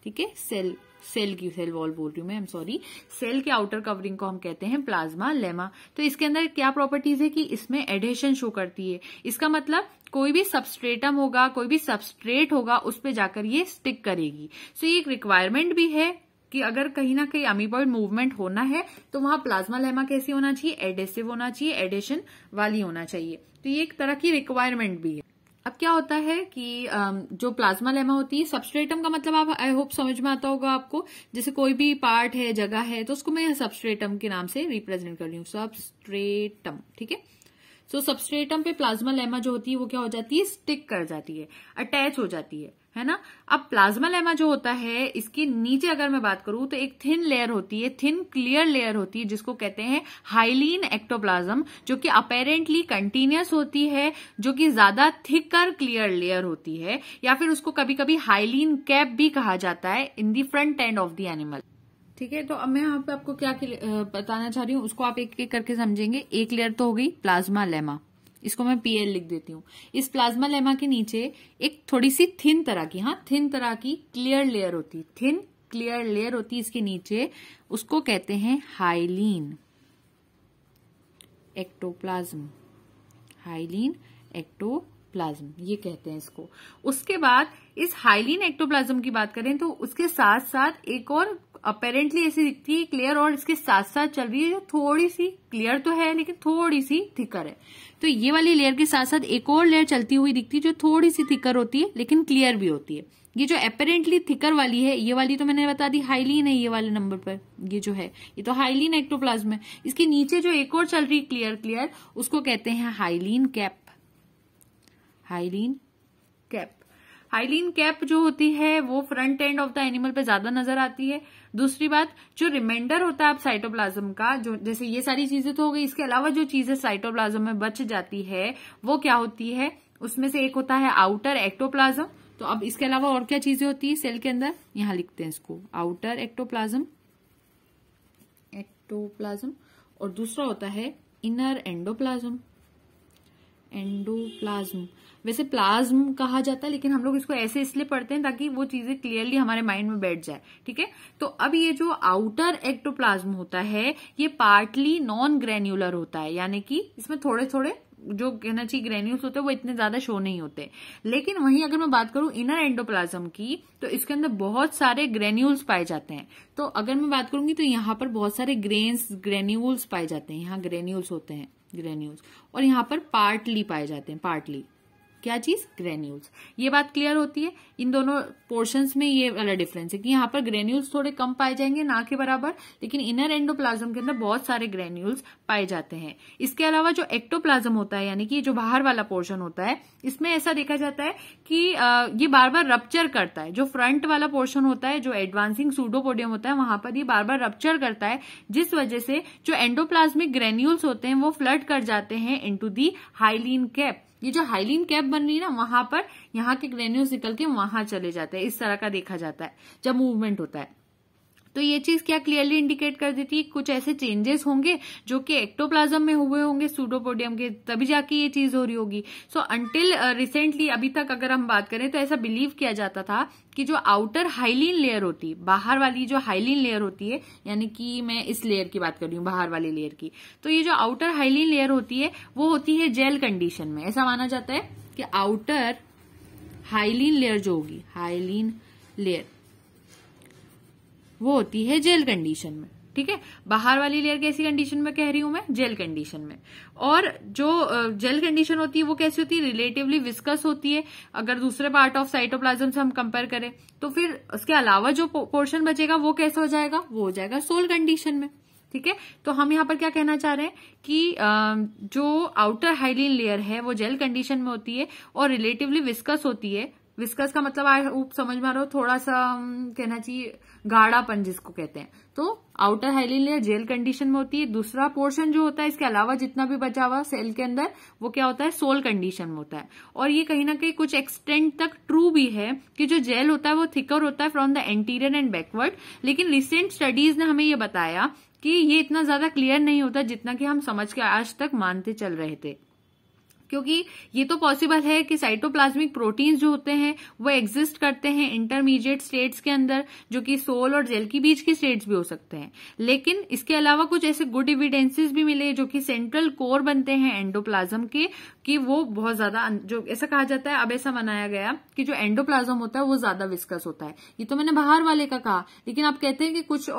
Speaker 1: ठीक है सेल सेल की सेल वॉल बोल रही हूँ मैं आई एम सॉरी सेल के आउटर कवरिंग को हम कहते हैं प्लाज्मा लेमा तो इसके अंदर क्या प्रॉपर्टीज है कि इसमें एडहेशन शो करती है इसका मतलब कोई भी सबस्ट्रेटम होगा कोई भी सबस्ट्रेट होगा उस पर जाकर ये स्टिक करेगी सो so, ये एक रिक्वायरमेंट भी है कि अगर कहीं ना कहीं अमीबॉइड मूवमेंट होना है तो वहां प्लाज्मा लेमा कैसी होना चाहिए एडेसिव होना चाहिए एडेशन वाली होना चाहिए तो ये एक तरह की रिक्वायरमेंट भी है अब क्या होता है कि जो प्लाज्मा लेमा होती है सबस्ट्रेटम का मतलब आप आई होप समझ में आता होगा आपको जैसे कोई भी पार्ट है जगह है तो उसको मैं सबस्ट्रेटम के नाम से रिप्रेजेंट कर रही हूँ सबस्ट्रेटम ठीक है सो सबस्ट्रेटम पे प्लाज्मा लेमा जो होती है वो क्या हो जाती है स्टिक कर जाती है अटैच हो जाती है है ना अब प्लाज्मा लेमा जो होता है इसके नीचे अगर मैं बात करूं तो एक थिन लेयर होती है थिन क्लियर लेयर होती है जिसको कहते हैं हाइलीन एक्टोप्लाज्म जो कि अपेरेंटली कंटिन्यूस होती है जो कि ज्यादा थिकर क्लियर लेयर होती है या फिर उसको कभी कभी हाइलीन कैप भी कहा जाता है in the front end of the animal ठीक है तो अब मैं यहाँ पे आपको क्या बताना चाह रही हूँ उसको आप एक एक करके समझेंगे एक लेयर तो हो गई प्लाज्मा लेमा इसको मैं पीएल लिख देती हूँ इस प्लाज्मा लेमा के नीचे एक थोड़ी सी थिन तरह की हाँ थिन तरह की क्लियर लेयर होती थिन क्लियर लेयर होती इसके नीचे उसको कहते हैं हाइलीन एक्टोप्लाज्म हाइलीन एक्टोप्लाज्म ये कहते हैं इसको उसके बाद इस हाइलीन एक्टोप्लाज्म की बात करें तो उसके साथ साथ एक और अपेरेंटली ऐसी दिखती है क्लियर और इसके साथ साथ चल रही है जो थोड़ी सी क्लियर तो है लेकिन थोड़ी सी थिकर है तो ये वाली लेयर के साथ साथ एक और लेयर चलती हुई दिखती है जो थोड़ी सी थिकर होती है लेकिन क्लियर भी होती है ये जो अपेरेंटली थिकर वाली है ये वाली तो मैंने बता दी हाईलीन है ये वाले नंबर पर ये जो है ये तो हाईलीन एक्टोप्लाज्म है इसके नीचे जो एक और चल रही क्लियर क्लियर उसको कहते हैं hyaline cap hyaline cap hyaline cap जो होती है वो front end of the animal पे ज्यादा नजर आती है दूसरी बात जो रिमाइंडर होता है आप साइटोप्लाज्म का जो जैसे ये सारी चीजें तो हो गई इसके अलावा जो चीजें साइटोप्लाज्म में बच जाती है वो क्या होती है उसमें से एक होता है आउटर एक्टोप्लाज्म तो अब इसके अलावा और क्या चीजें होती है सेल के अंदर यहां लिखते हैं इसको आउटर एक्टोप्लाज्म एक्टोप्लाज्म और दूसरा होता है इनर एंडोप्लाज्म एंडोप्लाज्म वैसे प्लाज्म कहा जाता है लेकिन हम लोग इसको ऐसे इसलिए पढ़ते हैं ताकि वो चीजें क्लियरली हमारे माइंड में बैठ जाए ठीक है तो अब ये जो आउटर एक्टोप्लाज्म होता है ये पार्टली नॉन ग्रेन्यूलर होता है यानी कि इसमें थोड़े थोड़े जो कहना चाहिए ग्रेन्यूल्स होते हैं वो इतने ज्यादा शो नहीं होते लेकिन वहीं अगर मैं बात करूं इनर एंडोप्लाज्म की तो इसके अंदर बहुत सारे ग्रेन्यूल्स पाए जाते हैं तो अगर मैं बात करूंगी तो यहाँ पर बहुत सारे ग्रेन्स ग्रेन्यूल्स पाए जाते हैं यहाँ ग्रेन्यूल्स होते हैं ग्रेन्यूल्स और यहाँ पर पार्टली पाए जाते हैं पार्टली क्या चीज ग्रेन्यूल्स ये बात क्लियर होती है इन दोनों पोर्शन में ये वाला डिफरेंस है कि यहाँ पर ग्रेन्यूल्स थोड़े कम पाए जाएंगे ना के बराबर लेकिन इनर एंडोप्लाज्म के अंदर बहुत सारे ग्रेन्यूल्स पाए जाते हैं इसके अलावा जो एक्टोप्लाज्म होता है यानी कि जो बाहर वाला पोर्शन होता है इसमें ऐसा देखा जाता है कि ये बार बार रप्चर करता है जो फ्रंट वाला पोर्शन होता है जो एडवांसिंग सूडोपोडियम होता है वहां पर ये बार बार रप्चर करता है जिस वजह से जो एंडोप्लाज्मिक ग्रेन्यूल्स होते हैं वो फ्लड कर जाते हैं इंटू दी हाइलिन कैप ये जो हाइलिन कैप बन रही है ना वहां पर यहाँ के ग्रेन्यूज निकल के वहां चले जाते हैं इस तरह का देखा जाता है जब मूवमेंट होता है तो ये चीज क्या क्लियरली इंडिकेट कर देती है कुछ ऐसे चेंजेस होंगे जो कि एक्टोप्लाज्म में हुए होंगे सूडोपोडियम के तभी जाके ये चीज हो रही होगी सो अंटिल रिसेंटली अभी तक अगर हम बात करें तो ऐसा बिलीव किया जाता था कि जो आउटर हाइलिन लेयर होती है बाहर वाली जो हाइलिन लेयर होती है यानी कि मैं इस लेयर की बात कर रही हूँ बाहर वाली लेयर की तो ये जो आउटर हाइलिन लेयर होती है वो होती है जेल कंडीशन में ऐसा माना जाता है कि आउटर हाइलिन लेयर जो होगी हाइलिन लेयर वो होती है जेल कंडीशन में ठीक है बाहर वाली लेयर कैसी कंडीशन में कह रही हूं मैं जेल कंडीशन में और जो जेल कंडीशन होती है वो कैसी होती है रिलेटिवली विस्कस होती है अगर दूसरे पार्ट ऑफ साइटोप्लाज्म से हम कंपेयर करें तो फिर उसके अलावा जो पोर्शन बचेगा वो कैसा हो जाएगा वो हो जाएगा सोल कंडीशन में ठीक है तो हम यहाँ पर क्या कहना चाह रहे हैं कि जो आउटर हाइलिन लेयर है वो जेल कंडीशन में होती है और रिलेटिवली विस्कस होती है विस्कस का मतलब आई होप समझ में आ रहा हो थोड़ा सा कहना चाहिए गाढ़ापन जिसको कहते हैं तो outer hyaline layer gel condition में होती है दूसरा पोर्शन जो होता है इसके अलावा जितना भी बचा हुआ सेल के अंदर वो क्या होता है सोल कंडीशन में होता है और ये कहीं ना कहीं कुछ एक्सटेंट तक ट्रू भी है कि जो जेल होता है वो थिकर होता है from the anterior end backward लेकिन रिसेंट स्टडीज ने हमें ये बताया कि ये इतना ज्यादा क्लियर नहीं होता जितना कि हम समझ के आज तक मानते चल रहे थे क्योंकि ये तो पॉसिबल है कि साइटोप्लाज्मिक प्रोटीन्स जो होते हैं वो एग्जिस्ट करते हैं इंटरमीडिएट स्टेट्स के अंदर जो कि सोल और जेल के बीच के स्टेट्स भी हो सकते हैं लेकिन इसके अलावा कुछ ऐसे गुड इविडेंसेस भी मिले जो कि सेंट्रल कोर बनते हैं एंडोप्लाज्म के कि वो बहुत ज्यादा जो ऐसा कहा जाता है अब ऐसा मनाया गया कि जो एंडोप्लाज्म होता है वो ज्यादा विस्कस होता है ये तो मैंने बाहर वाले का कहा लेकिन आप कहते हैं कि कुछ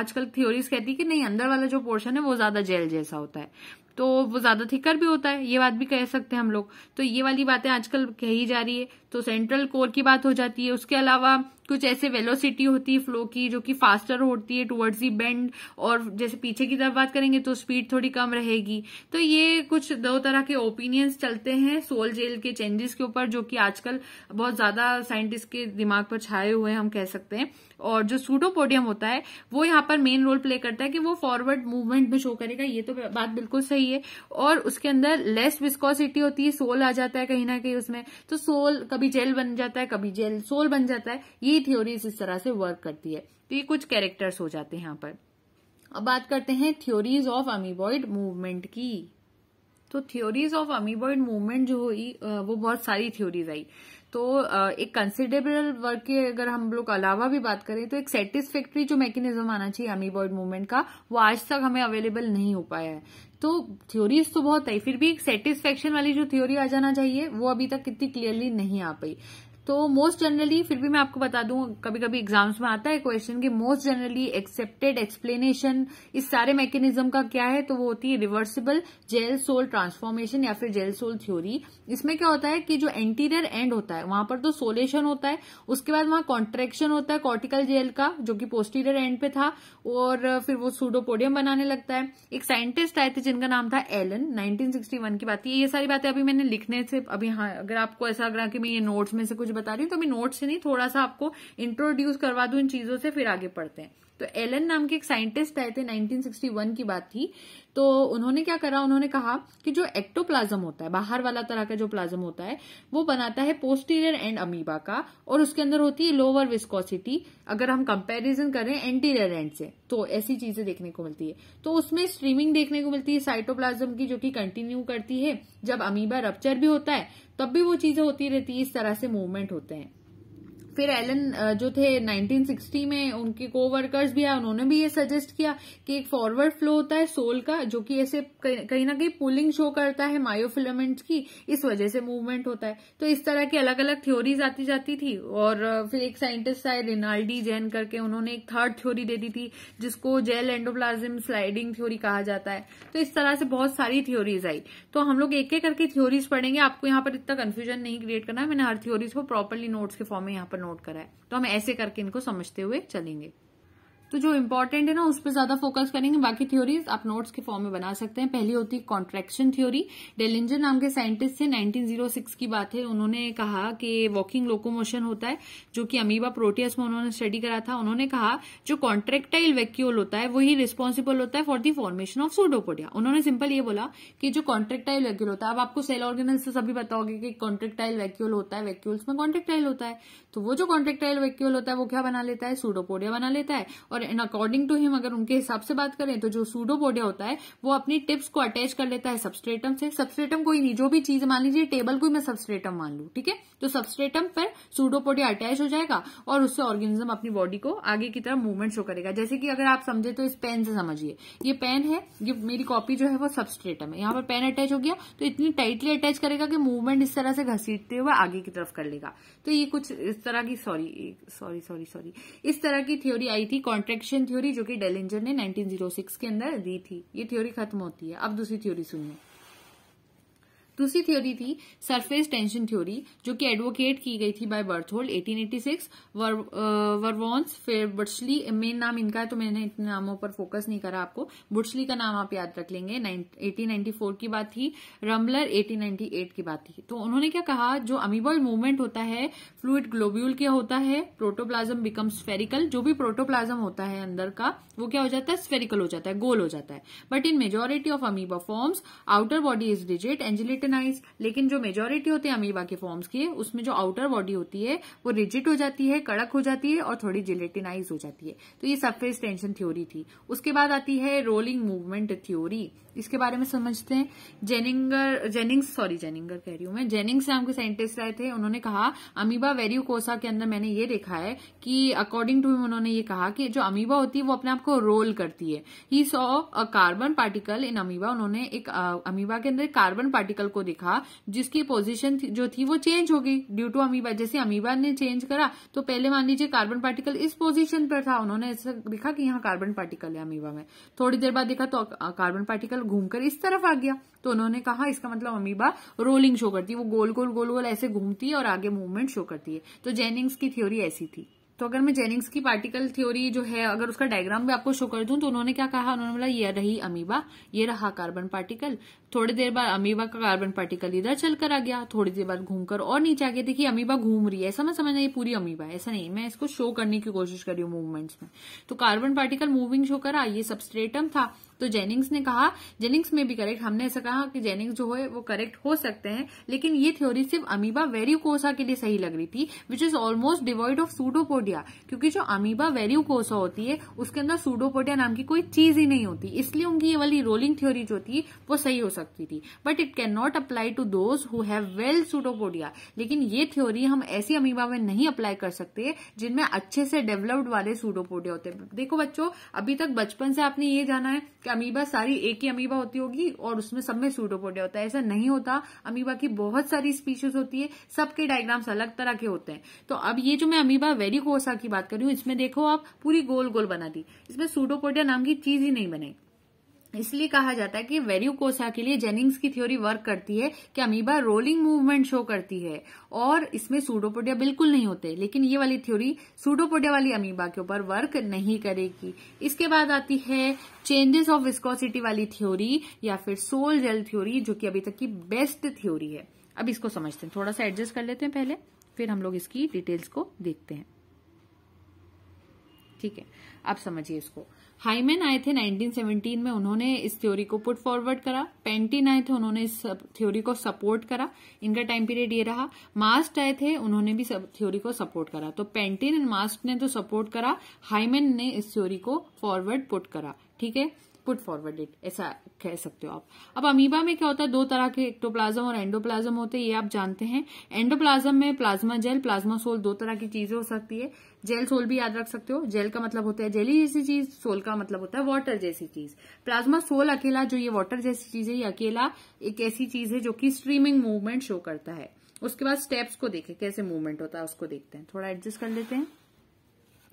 Speaker 1: आजकल थ्योरीज कहती है कि नहीं अंदर वाला जो पोर्शन है वो ज्यादा जेल जैसा होता है तो वो ज़्यादा थिकर भी होता है ये बात भी कह सकते हैं हम लोग तो ये वाली बातें आजकल कही जा रही है तो सेंट्रल कोर की बात हो जाती है उसके अलावा कुछ ऐसे वेलोसिटी होती है फ्लो की जो कि फास्टर होती है टुवर्ड्स दी बेंड और जैसे पीछे की तरफ बात करेंगे तो स्पीड थोड़ी कम रहेगी तो ये कुछ दो तरह के ओपिनियंस चलते हैं सोल जेल के चेंजेस के ऊपर जो कि आजकल बहुत ज्यादा साइंटिस्ट के दिमाग पर छाए हुए हम कह सकते हैं और जो सूडोपोडियम होता है वो यहाँ पर मेन रोल प्ले करता है कि वो फॉरवर्ड मूवमेंट में शो करेगा ये तो बात बिल्कुल सही है और उसके अंदर लेस विस्कोसिटी होती है सोल आ जाता है कहीं ना कहीं उसमें तो सोल कभी कभी जेल बन जाता है कभी जेल सोल बन जाता है ये थ्योरीज इस तरह से वर्क करती है तो ये कुछ कैरेक्टर्स हो जाते हैं यहाँ पर अब बात करते हैं थ्योरीज ऑफ अमीबॉइड मूवमेंट की तो थ्योरीज ऑफ अमीबॉइड मूवमेंट जो हुई वो बहुत सारी थ्योरीज आई तो एक कंसिडरेबल वर्क के अगर हम लोग अलावा भी बात करें तो एक सेटिस्फेक्ट्री जो मैकेनिज्म आना चाहिए अमीबॉइड मूवमेंट का वो आज तक हमें अवेलेबल नहीं हो पाया है तो थ्योरीज तो बहुत है फिर भी एक सेटिस्फेक्शन वाली जो थ्योरी आ जाना चाहिए वो अभी तक कितनी क्लियरली नहीं आ पाई तो मोस्ट जनरली फिर भी मैं आपको बता दूं कभी कभी एग्जाम्स में आता है क्वेश्चन कि मोस्ट जनरली एक्सेप्टेड एक्सप्लेनेशन इस सारे मैकेनिज्म का क्या है तो वो होती है रिवर्सिबल जेल सोल ट्रांसफॉर्मेशन या फिर जेल सोल थ्योरी इसमें क्या होता है कि जो एंटीरियर एंड होता है वहां पर तो सोलेशन होता है उसके बाद वहां कॉन्ट्रेक्शन होता है कॉर्टिकल जेल का जो कि पोस्टीरियर एंड पे था और फिर वो सूडोपोडियम बनाने लगता है एक साइंटिस्ट आए थे जिनका नाम था एलन नाइनटीन की बात ये सारी बातें अभी मैंने लिखने से अभी हाँ अगर आपको ऐसा लग रहा कि मैं ये नोट्स में से कुछ बता रही हूँ तो मैं नोट से नहीं थोड़ा सा आपको इंट्रोड्यूस करवा दू इन चीज़ों से फिर आगे पढ़ते हैं तो एलन नाम के एक साइंटिस्ट आए थे 1961 की बात थी तो उन्होंने क्या करा उन्होंने कहा कि जो एक्टोप्लाज्म होता है बाहर वाला तरह का जो प्लाज्म होता है वो बनाता है पोस्टीरियर एंड अमीबा का और उसके अंदर होती है लोअर विस्कोसिटी अगर हम कंपेरिजन करें एंटीरियर एंड से तो ऐसी चीजें देखने को मिलती है तो उसमें स्ट्रीमिंग देखने को मिलती है साइटोप्लाज्म की जो कि कंटिन्यू करती है जब अमीबा रपच्चर भी होता है तब भी वो चीजें होती रहती है इस तरह से मूवमेंट होते हैं फिर एलन जो थे 1960 में उनके को वर्कर्स भी आए उन्होंने भी ये सजेस्ट किया कि एक फॉरवर्ड फ्लो होता है सोल का जो कि ऐसे कहीं ना कहीं पुलिंग शो करता है मायोफिलामेंट्स की इस वजह से मूवमेंट होता है तो इस तरह की अलग अलग थ्योरीज आती जाती थी और फिर एक साइंटिस्ट आए रिनाल्डी जैन करके उन्होंने एक थर्ड थ्योरी दे दी थी जिसको जेल एंडोप्लाजिम स्लाइडिंग थ्योरी कहा जाता है तो इस तरह से बहुत सारी थ्योरीज आई तो हम लोग एक एक करके थ्योरीज पढ़ेंगे आपको यहाँ पर इतना कन्फ्यूजन नहीं क्रिएट करना मैंने हर थ्योरीज को प्रॉपरली नोट्स के फॉर्म में यहाँ पर नोट करा है तो हम ऐसे करके इनको समझते हुए चलेंगे तो जो इम्पोर्टेंट है ना उस पर ज्यादा फोकस करेंगे बाकी थ्योरीज आप नोट्स के फॉर्म में बना सकते हैं पहली होती है कॉन्ट्रेक्शन थ्योरी डेलिंजर नाम के साइंटिस्ट थे 1906 की बात है उन्होंने कहा कि वॉकिंग लोकोमोशन होता है जो कि अमीबा प्रोटियस में उन्होंने स्टडी करा था उन्होंने कहा जो कॉन्ट्रेक्टाइल वैक्यूल होता है वही रिस्पॉन्सिबल होता है for the formation of pseudopodia उन्होंने सिंपल ये बोला कि जो कॉन्ट्रेक्टाइल वैक्यूल होता है अब आपको सेल ऑर्गेनल से सभी बताओगे कि कॉन्ट्रेक्टाइल वैक्यूल होता है वैक्यूल्स में कॉन्ट्रेक्टाइल होता है तो वो जो कॉन्ट्रेक्टाइल वैक्यूल होता है वो क्या बना लेता है सूडोपोडिया बना लेता है और और इन अकॉर्डिंग टू हिम अगर उनके हिसाब से बात करें तो जो सूडोबोडिया होता है वो अपनी टिप्स को अटैच कर लेता है सबस्ट्रेटम से सबस्ट्रेटम कोई नहीं जो भी चीज मान लीजिए टेबल को मैं सबस्ट्रेटम मान लू ठीक है तो सबस्ट्रेटम फिर सूडोपोडिया अटैच हो जाएगा और उससे ऑर्गेनिज्म अपनी बॉडी को आगे की तरफ मूवमेंट शो करेगा जैसे कि अगर आप समझे तो इस पेन से समझिए ये पेन है ये मेरी कॉपी जो है वो सबस्ट्रेटम है यहाँ पर पेन अटैच हो गया तो इतनी टाइटली अटैच करेगा कि मूवमेंट इस तरह से घसीटते हुए आगे की तरफ कर लेगा तो ये कुछ इस तरह की सॉरी सॉरी सॉरी सॉरी इस तरह की थ्योरी आई थी कॉन्ट्रेक्ट अट्रैक्शन थ्योरी जो कि डेलिंजर ने 1906 के अंदर दी थी ये थ्योरी खत्म होती है अब दूसरी थ्योरी सुनिए दूसरी थ्योरी थी सरफेस टेंशन थ्योरी जो कि एडवोकेट की गई थी बाय बर्थोल्ड 1886 वर्वॉन्स फिर बुट्सली मेन नाम इनका है तो मैंने इतने नामों पर फोकस नहीं करा आपको बुट्सली का नाम आप याद रख लेंगे 1894 की बात थी रमलर 1898 की बात थी तो उन्होंने क्या कहा जो अमीबॉय मूवमेंट होता है फ्लूड ग्लोब्यूल क्या होता है प्रोटोप्लाज्म बिकम स्फेरिकल जो भी प्रोटोप्लाज्म होता है अंदर का वो क्या हो जाता है स्फेरिकल हो जाता है गोल हो जाता है but in majority of amoeba forms outer body is डिजिट एंजिलिट रेटिनाइज लेकिन जो मेजोरिटी होते हैं अमीबा के फॉर्म्स की उसमें जो आउटर बॉडी होती है वो रिजिट हो जाती है कड़क हो जाती है और थोड़ी जिलेटिनाइज हो जाती है तो ये सरफेस टेंशन थ्योरी थी उसके बाद आती है रोलिंग मूवमेंट थ्योरी इसके बारे में समझते हैं जेनिंगर जेनिंग्स सॉरी जेनिंगर कह रही हूं मैं जेनिंग्स नाम के साइंटिस्ट आए थे उन्होंने कहा अमीबा वेरियो कोसा के अंदर मैंने ये देखा है कि अकॉर्डिंग टू हिम उन्होंने ये कहा कि जो अमीबा होती है वो अपने आप को रोल करती है he saw a carbon particle in amoeba उन्होंने एक अमीबा के अंदर कार्बन पार्टिकल को दिखा जिसकी पोजीशन जो थी वो चेंज हो गई ड्यू टू अमीबा जैसे अमीबा ने चेंज करा तो पहले मान लीजिए कार्बन पार्टिकल इस पोजीशन पर था उन्होंने ऐसा दिखा कि यहाँ कार्बन पार्टिकल है अमीबा में थोड़ी देर बाद देखा तो कार्बन पार्टिकल घूमकर इस तरफ आ गया तो उन्होंने कहा इसका मतलब अमीबा रोलिंग शो करती है वो गोल गोल गोल गोल ऐसे घूमती है और आगे मूवमेंट शो करती है तो जेनिंग्स की थ्योरी ऐसी थी तो अगर मैं जेनिंग्स की पार्टिकल थ्योरी जो है अगर उसका डायग्राम भी आपको शो कर दूं तो उन्होंने क्या कहा उन्होंने बोला ये रही अमीबा ये रहा कार्बन पार्टिकल थोड़ी देर बाद अमीबा का कार्बन पार्टिकल इधर चलकर आ गया थोड़ी देर बाद घूमकर और नीचे आ गया देखिए अमीबा घूम रही है ऐसा मैं समझना ये पूरी अमीबा है ऐसा नहीं मैं इसको शो करने की कोशिश कर रही हूँ मूवमेंट्स में तो कार्बन पार्टिकल मूविंग शो करा ये सबस्ट्रेटम था तो जेनिंग्स ने कहा जेनिंग्स में भी करेक्ट हमने ऐसा कहा कि जेनिंग्स जो है वो करेक्ट हो सकते हैं लेकिन ये थ्योरी सिर्फ अमीबा वेरियोकोसा के लिए सही लग रही थी which is almost devoid of pseudopodia क्योंकि जो अमीबा वेरियोकोसा होती है उसके अंदर सूडोपोडिया नाम की कोई चीज ही नहीं होती इसलिए उनकी ये वाली रोलिंग थ्योरी जो थी वो सही हो सकती सकती थी but it can not apply to those who have well pseudopodia लेकिन ये थ्योरी हम ऐसी अमीबा में नहीं अप्लाई कर सकते जिनमें अच्छे से डेवलप्ड वाले सूडोपोडिया होते हैं देखो बच्चों अभी तक बचपन से आपने ये जाना है कि अमीबा सारी एक ही अमीबा होती होगी और उसमें सब में सूडोपोडिया होता है ऐसा नहीं होता अमीबा की बहुत सारी स्पीशीज होती है सबके डायग्राम्स अलग तरह के होते हैं तो अब ये जो मैं अमीबा वेरी की बात कर रही हूँ इसमें देखो आप पूरी गोल गोल बना दी इसमें सूडोपोडिया नाम की चीज ही नहीं बनेगी इसलिए कहा जाता है कि कोसा के लिए जेनिंग्स की थ्योरी वर्क करती है कि अमीबा रोलिंग मूवमेंट शो करती है और इसमें सूडोपोडिया बिल्कुल नहीं होते लेकिन ये वाली थ्योरी सूडोपोडिया वाली अमीबा के ऊपर वर्क नहीं करेगी इसके बाद आती है चेंजेस ऑफ विस्कोसिटी वाली थ्योरी या फिर सोल जेल थ्योरी जो कि अभी तक की बेस्ट थ्योरी है अब इसको समझते हैं थोड़ा सा एडजस्ट कर लेते हैं पहले फिर हम लोग इसकी डिटेल्स को देखते हैं ठीक है अब समझिए इसको हाईमेन आए थे 1917 में उन्होंने इस थ्योरी को पुट फॉरवर्ड करा पेंटिन आए थे उन्होंने इस थ्योरी को सपोर्ट करा इनका टाइम पीरियड ये रहा मास्ट आए थे उन्होंने भी थ्योरी को सपोर्ट करा तो पेंटिन एंड मास्ट ने तो सपोर्ट करा हाईमेन ने इस थ्योरी को फॉरवर्ड पुट करा ठीक है पुट फॉरवर्ड इट ऐसा कह सकते हो आप अब अमीबा में क्या होता है दो तरह के एक्टोप्लाज्म और एंडोप्लाज्म होते हैं ये आप जानते हैं एंडोप्लाज्म में प्लाज्मा जेल प्लाज्मा सोल दो तरह की चीजें हो सकती है जेल सोल भी याद रख सकते हो जेल का मतलब होता है जेली जैसी चीज सोल का मतलब होता है वाटर जैसी चीज प्लाज्मा सोल अकेला जो ये वाटर जैसी चीज है ये अकेला एक ऐसी चीज है जो कि स्ट्रीमिंग मूवमेंट शो करता है उसके बाद स्टेप्स को देखें कैसे मूवमेंट होता है उसको देखते हैं थोड़ा एडजस्ट कर लेते हैं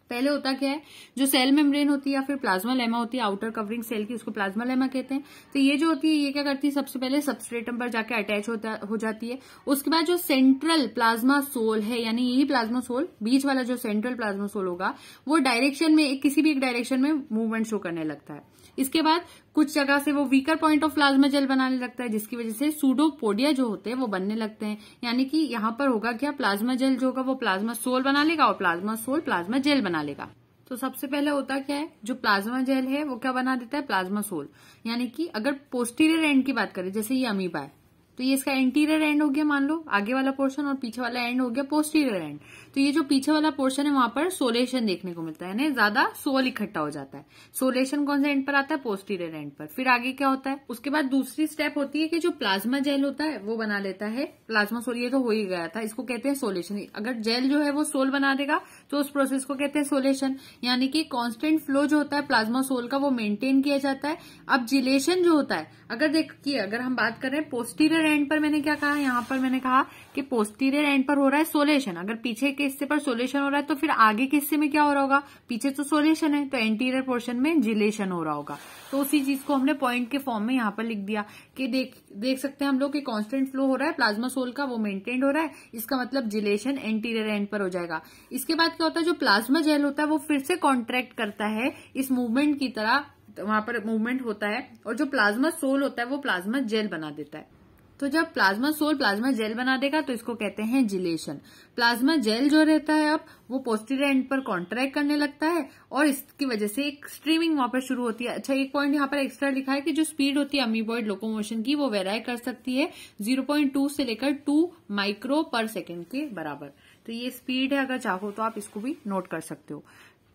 Speaker 1: पहले होता क्या है जो सेल मेम्ब्रेन होती है या फिर प्लाज्मा लेमा होती है आउटर कवरिंग सेल की उसको प्लाज्मा लेमा कहते हैं तो ये जो होती है ये क्या करती है सबसे पहले सबस्ट्रेटम पर जाकर अटैच होता हो जाती है उसके बाद जो सेंट्रल प्लाज्मा सोल है यानी यही प्लाज्मा सोल बीच वाला जो सेंट्रल प्लाज्मा सोल होगा वो डायरेक्शन में किसी भी एक डायरेक्शन में मूवमेंट शो करने लगता है इसके बाद कुछ जगह से वो weaker point of plasma gel बनाने लगता है जिसकी वजह से सूडोपोडिया जो होते हैं वो बनने लगते हैं यानी कि यहाँ पर होगा क्या प्लाज्मा जेल जो होगा वो प्लाज्मा सोल बना लेगा और प्लाज्मा सोल प्लाज्मा जेल बना लेगा तो सबसे पहले होता क्या है जो प्लाज्मा जेल है वो क्या बना देता है प्लाज्मा सोल यानी कि अगर पोस्टीरियर एंड की बात करें जैसे ये अमीबा है तो ये इसका इंटीरियर एंड हो गया मान लो आगे वाला पोर्शन और पीछे वाला एंड हो गया पोस्टीरियर एंड तो ये जो पीछे वाला पोर्शन है वहां पर सोलेशन देखने को मिलता है यानी ज्यादा सोल इकट्ठा हो जाता है सोलेशन कौन से एंड पर आता है पोस्टीरियर एंड पर फिर आगे क्या होता है उसके बाद दूसरी स्टेप होती है कि जो प्लाज्मा जेल होता है वो बना लेता है प्लाज्मा सोल ये तो हो ही गया था इसको कहते हैं सोलेशन अगर जेल जो है वो सोल बना देगा तो उस प्रोसेस को कहते हैं सोलेशन यानी कि कांस्टेंट फ्लो जो होता है प्लाज्मा सोल का वो मेंटेन किया जाता है अब जिलेशन जो होता है अगर देखिए अगर हम बात करें पोस्टीरियर एंड पर मैंने क्या कहा यहां पर मैंने कहा कि पोस्टीरियर एंड पर हो रहा है सोलेशन अगर पीछे के हिस्से पर सोलेशन हो रहा है तो फिर आगे के हिस्से में क्या हो रहा होगा पीछे तो सोलेशन है तो एंटीरियर पोर्शन में जिलेशन हो रहा होगा तो उसी चीज को हमने पॉइंट के फॉर्म में यहाँ पर लिख दिया कि देख देख सकते हैं हम लोग कि कांस्टेंट फ्लो हो रहा है प्लाज्मा सोल का वो मेंटेन हो रहा है इसका मतलब जिलेशन एंटीरियर एंड पर हो जाएगा इसके बाद क्या होता है जो प्लाज्मा जेल होता है वो फिर से कॉन्ट्रैक्ट करता है इस मूवमेंट की तरह तो वहां पर मूवमेंट होता है और जो प्लाज्मा सोल होता है वो प्लाज्मा जेल बना देता है तो जब प्लाज्मा सोल प्लाज्मा जेल बना देगा तो इसको कहते हैं जिलेशन प्लाज्मा जेल जो रहता है अब वो पोस्टीरियर एंड पर कॉन्ट्रैक्ट करने लगता है और इसकी वजह से एक स्ट्रीमिंग वहां पर शुरू होती है अच्छा एक पॉइंट यहाँ पर एक्स्ट्रा लिखा है कि जो स्पीड होती है अमीबॉइड लोकोमोशन की वो वेराय कर सकती है जीरो से लेकर टू माइक्रो पर सेकेंड के बराबर तो ये स्पीड है अगर चाहो तो आप इसको भी नोट कर सकते हो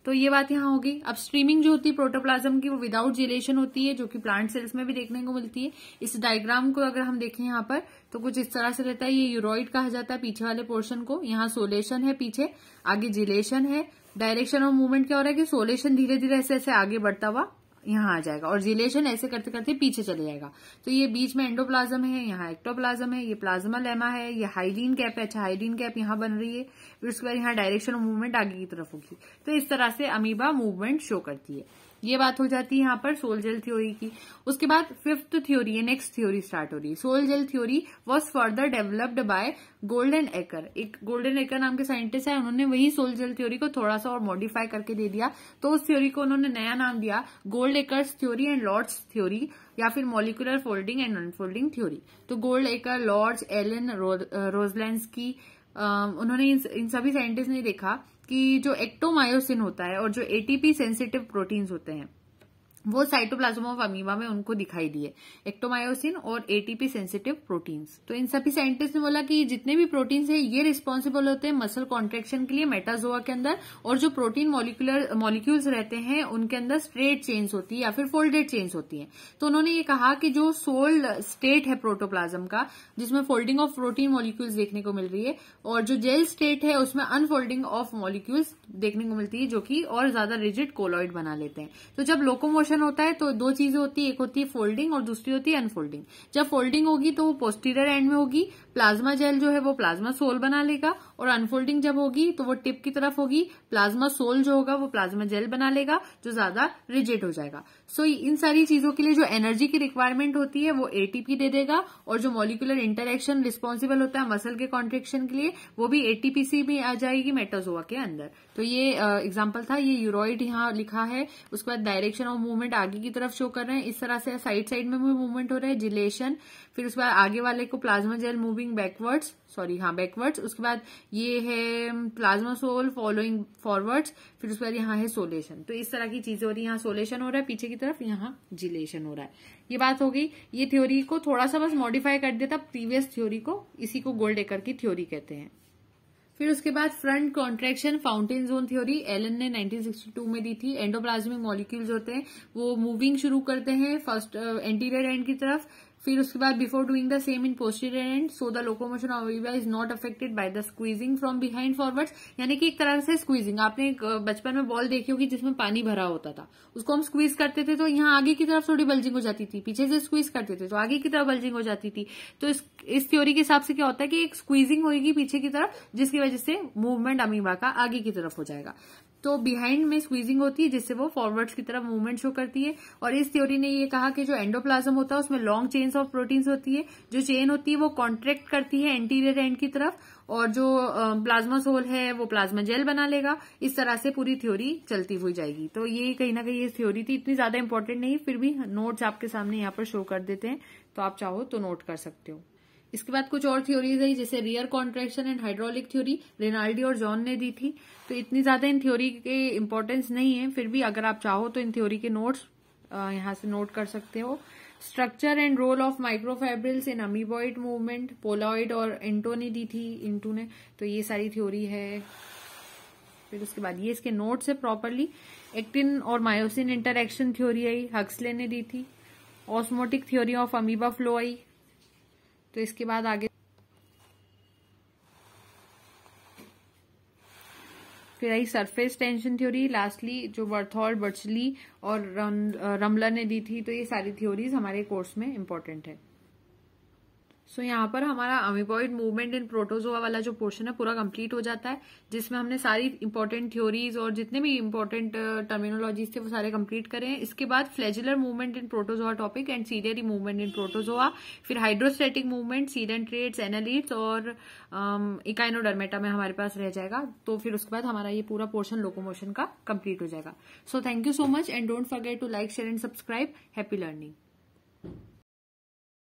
Speaker 1: तो ये बात यहाँ होगी अब स्ट्रीमिंग जो होती है प्रोटोप्लाज्म की वो विदाउट जिलेशन होती है जो कि प्लांट सेल्स में भी देखने को मिलती है इस डायग्राम को अगर हम देखें यहाँ पर तो कुछ इस तरह से रहता है ये यूरोइड कहा जाता है पीछे वाले पोर्शन को यहाँ सोलेशन है पीछे आगे जिलेशन है डायरेक्शन और मूवमेंट क्या हो रहा है कि सोलेशन धीरे धीरे ऐसे ऐसे आगे बढ़ता हुआ यहाँ आ जाएगा और जिलेशन ऐसे करते करते पीछे चले जाएगा तो ये बीच में एंडोप्लाज्म है यहाँ एक्टोप्लाज्म है ये प्लाज्मा लेमा है ये हाइडीन कैप है अच्छा हाइडीन कैप यहाँ बन रही है फिर उसके बाद यहाँ डायरेक्शन ऑफ मूवमेंट आगे की तरफ होगी तो इस तरह से अमीबा मूवमेंट शो करती है ये बात हो जाती है यहाँ पर सोल जेल थ्योरी की उसके बाद फिफ्थ थ्योरी है नेक्स्ट थ्योरी स्टार्ट हो रही है sol gel theory was further developed by Goldacre एक गोल्डन एकर नाम के साइंटिस्ट है उन्होंने वही सोल जेल थ्योरी को थोड़ा सा और मॉडिफाई करके दे दिया तो उस थ्योरी को उन्होंने नया नाम दिया Goldacre's theory and Lords theory या फिर molecular folding and unfolding theory तो Goldacre Lords Allen Rosland की उन्होंने इन, इन सभी साइंटिस्ट ने देखा कि जो एक्टोमायोसिन होता है और जो एटीपी सेंसिटिव प्रोटीन्स होते हैं वो साइटोप्लाज्म ऑफ अमीबा में उनको दिखाई दिए एक्टोमायोसिन और एटीपी सेंसिटिव प्रोटीन्स तो इन सभी साइंटिस्ट ने बोला कि जितने भी प्रोटीन्स हैं ये रिस्पॉन्सिबल होते हैं मसल कॉन्ट्रेक्शन के लिए मेटाजोआ के अंदर और जो प्रोटीन मॉलिकुलर मॉलिक्यूल्स रहते हैं उनके अंदर स्ट्रेट चेन्स होती है या फिर फोल्डेड चेन्स होती है तो उन्होंने ये कहा कि जो सोल्ड स्टेट है प्रोटोप्लाज्म का जिसमें फोल्डिंग ऑफ प्रोटीन मॉलिक्यूल्स देखने को मिल रही है और जो जेल स्टेट है उसमें अनफोल्डिंग ऑफ मॉलिक्यूल्स देखने को मिलती है जो कि और ज्यादा रिजिड कोलॉइड बना लेते हैं तो जब लोकोमोशन रोटेशन होता है तो दो चीजें होती है एक होती है फोल्डिंग और दूसरी होती है अनफोल्डिंग जब फोल्डिंग होगी तो वो पोस्टीरियर एंड में होगी प्लाज्मा जेल जो है वो प्लाज्मा सोल बना लेगा और अनफोल्डिंग जब होगी तो वो टिप की तरफ होगी प्लाज्मा सोल जो होगा वो प्लाज्मा जेल बना लेगा जो ज्यादा रिजिड हो जाएगा सो so, इन सारी चीजों के लिए जो एनर्जी की रिक्वायरमेंट होती है वो एटीपी दे देगा और जो मॉलिकुलर इंटरेक्शन रिस्पॉन्सिबल होता है मसल के कॉन्ट्रेक्शन के लिए वो भी एटीपीसी में आ जाएगी मेटाजोआ के अंदर तो ये एग्जाम्पल था ये यूरोइड यहाँ लिखा है उसके बाद डायरेक्शन ऑफ मूवमेंट आगे की तरफ शो कर रहे हैं इस तरह से साइड साइड में मूवमेंट हो रहा है जिलेशन फिर उसके बाद आगे वाले को plasma gel moving moving backwards sorry हाँ बैकवर्ड्स उसके बाद ये है प्लाज्मा सोल फॉलोइंग फॉरवर्ड्स फिर उसके बाद यहाँ है सोलेशन तो इस तरह की चीजें हो रही है यहाँ सोलेशन हो रहा है पीछे की तरफ यहाँ जिलेशन हो रहा है ये बात हो गई ये थ्योरी को थोड़ा सा बस मॉडिफाई कर दिया था प्रीवियस थ्योरी को इसी को गोल्ड एकर की थ्योरी कहते हैं फिर उसके बाद front contraction fountain zone theory Allen ने 1962 में दी थी एंडोप्लाज्मिक मॉलिक्यूल्स होते हैं वो मूविंग शुरू करते हैं फर्स्ट एंटीरियर एंड की तरफ फिर उसके बाद before doing the same in poster and so the locomotion ऑविवा is not affected by the squeezing from behind forwards यानी कि एक तरह से स्क्वीजिंग आपने बचपन में बॉल देखी होगी जिसमें पानी भरा होता था उसको हम स्क्वीज करते थे तो यहाँ आगे की तरफ थोड़ी बल्जिंग हो जाती थी पीछे से स्क्वीज करते थे तो आगे की तरफ बल्जिंग हो जाती थी तो इस, इस थ्योरी के हिसाब से क्या होता है कि एक स्क्वीजिंग होगी पीछे की तरफ जिसकी वजह से मूवमेंट अमीबा का आगे की तरफ हो जाएगा तो बिहाइंड में स्क्वीजिंग होती है जिससे वो फॉरवर्ड्स की तरफ मूवमेंट शो करती है और इस थ्योरी ने ये कहा कि जो एंडोप्लाज्म होता है उसमें लॉन्ग चेन्स ऑफ प्रोटीन्स होती है जो चेन होती है वो कॉन्ट्रैक्ट करती है एंटीरियर एंड की तरफ और जो प्लाज्मा सोल है वो प्लाज्मा जेल बना लेगा इस तरह से पूरी थ्योरी चलती हुई जाएगी तो ये कहीं ना कहीं ये थ्योरी थी इतनी ज्यादा इंपॉर्टेंट नहीं फिर भी नोट्स आपके सामने यहाँ पर शो कर देते हैं तो आप चाहो तो नोट कर सकते हो इसके बाद कुछ और थ्योरीज आई जैसे rear contraction and hydraulic theory Rinaldi और जॉन ने दी थी तो इतनी ज्यादा इन थ्योरी के इम्पोर्टेंस नहीं है फिर भी अगर आप चाहो तो इन थ्योरी के नोट्स यहाँ से नोट कर सकते हो structure and role of microfibrils in amoeboid movement Pollard और इंटो ने दी थी इंटू ने तो ये सारी थ्योरी है फिर उसके बाद ये इसके नोट्स है प्रॉपरली एक्टिन और मायोसिन इंटरक्शन थ्योरी आई हक्सले ने दी थी osmotic theory of amoeba flow आई तो इसके बाद आगे फिर आई सरफेस टेंशन थ्योरी लास्टली जो बर्थॉल बर्चली और रम, रमला ने दी थी तो ये सारी थ्योरीज हमारे कोर्स में इंपॉर्टेंट है सो so, यहाँ पर हमारा अमीबॉइड मूवमेंट इन प्रोटोजोआ वाला जो पोर्शन है पूरा कंप्लीट हो जाता है जिसमें हमने सारी इंपॉर्टेंट थ्योरीज और जितने भी इंपॉर्टेंट टर्मिनोलॉजीज uh, थे वो सारे कंप्लीट करें हैं इसके बाद flagellar movement in Protozoa topic and ciliary movement in Protozoa फिर हाइड्रोस्टेटिक मूवमेंट सीडेंट्रेट्स एनालिट्स और इकाइनोडर्मेटा um, में हमारे पास रह जाएगा तो फिर उसके बाद हमारा ये पूरा पोर्शन लोकोमोशन का कम्प्लीट हो जाएगा so thank you so much and don't forget to like share and subscribe happy learning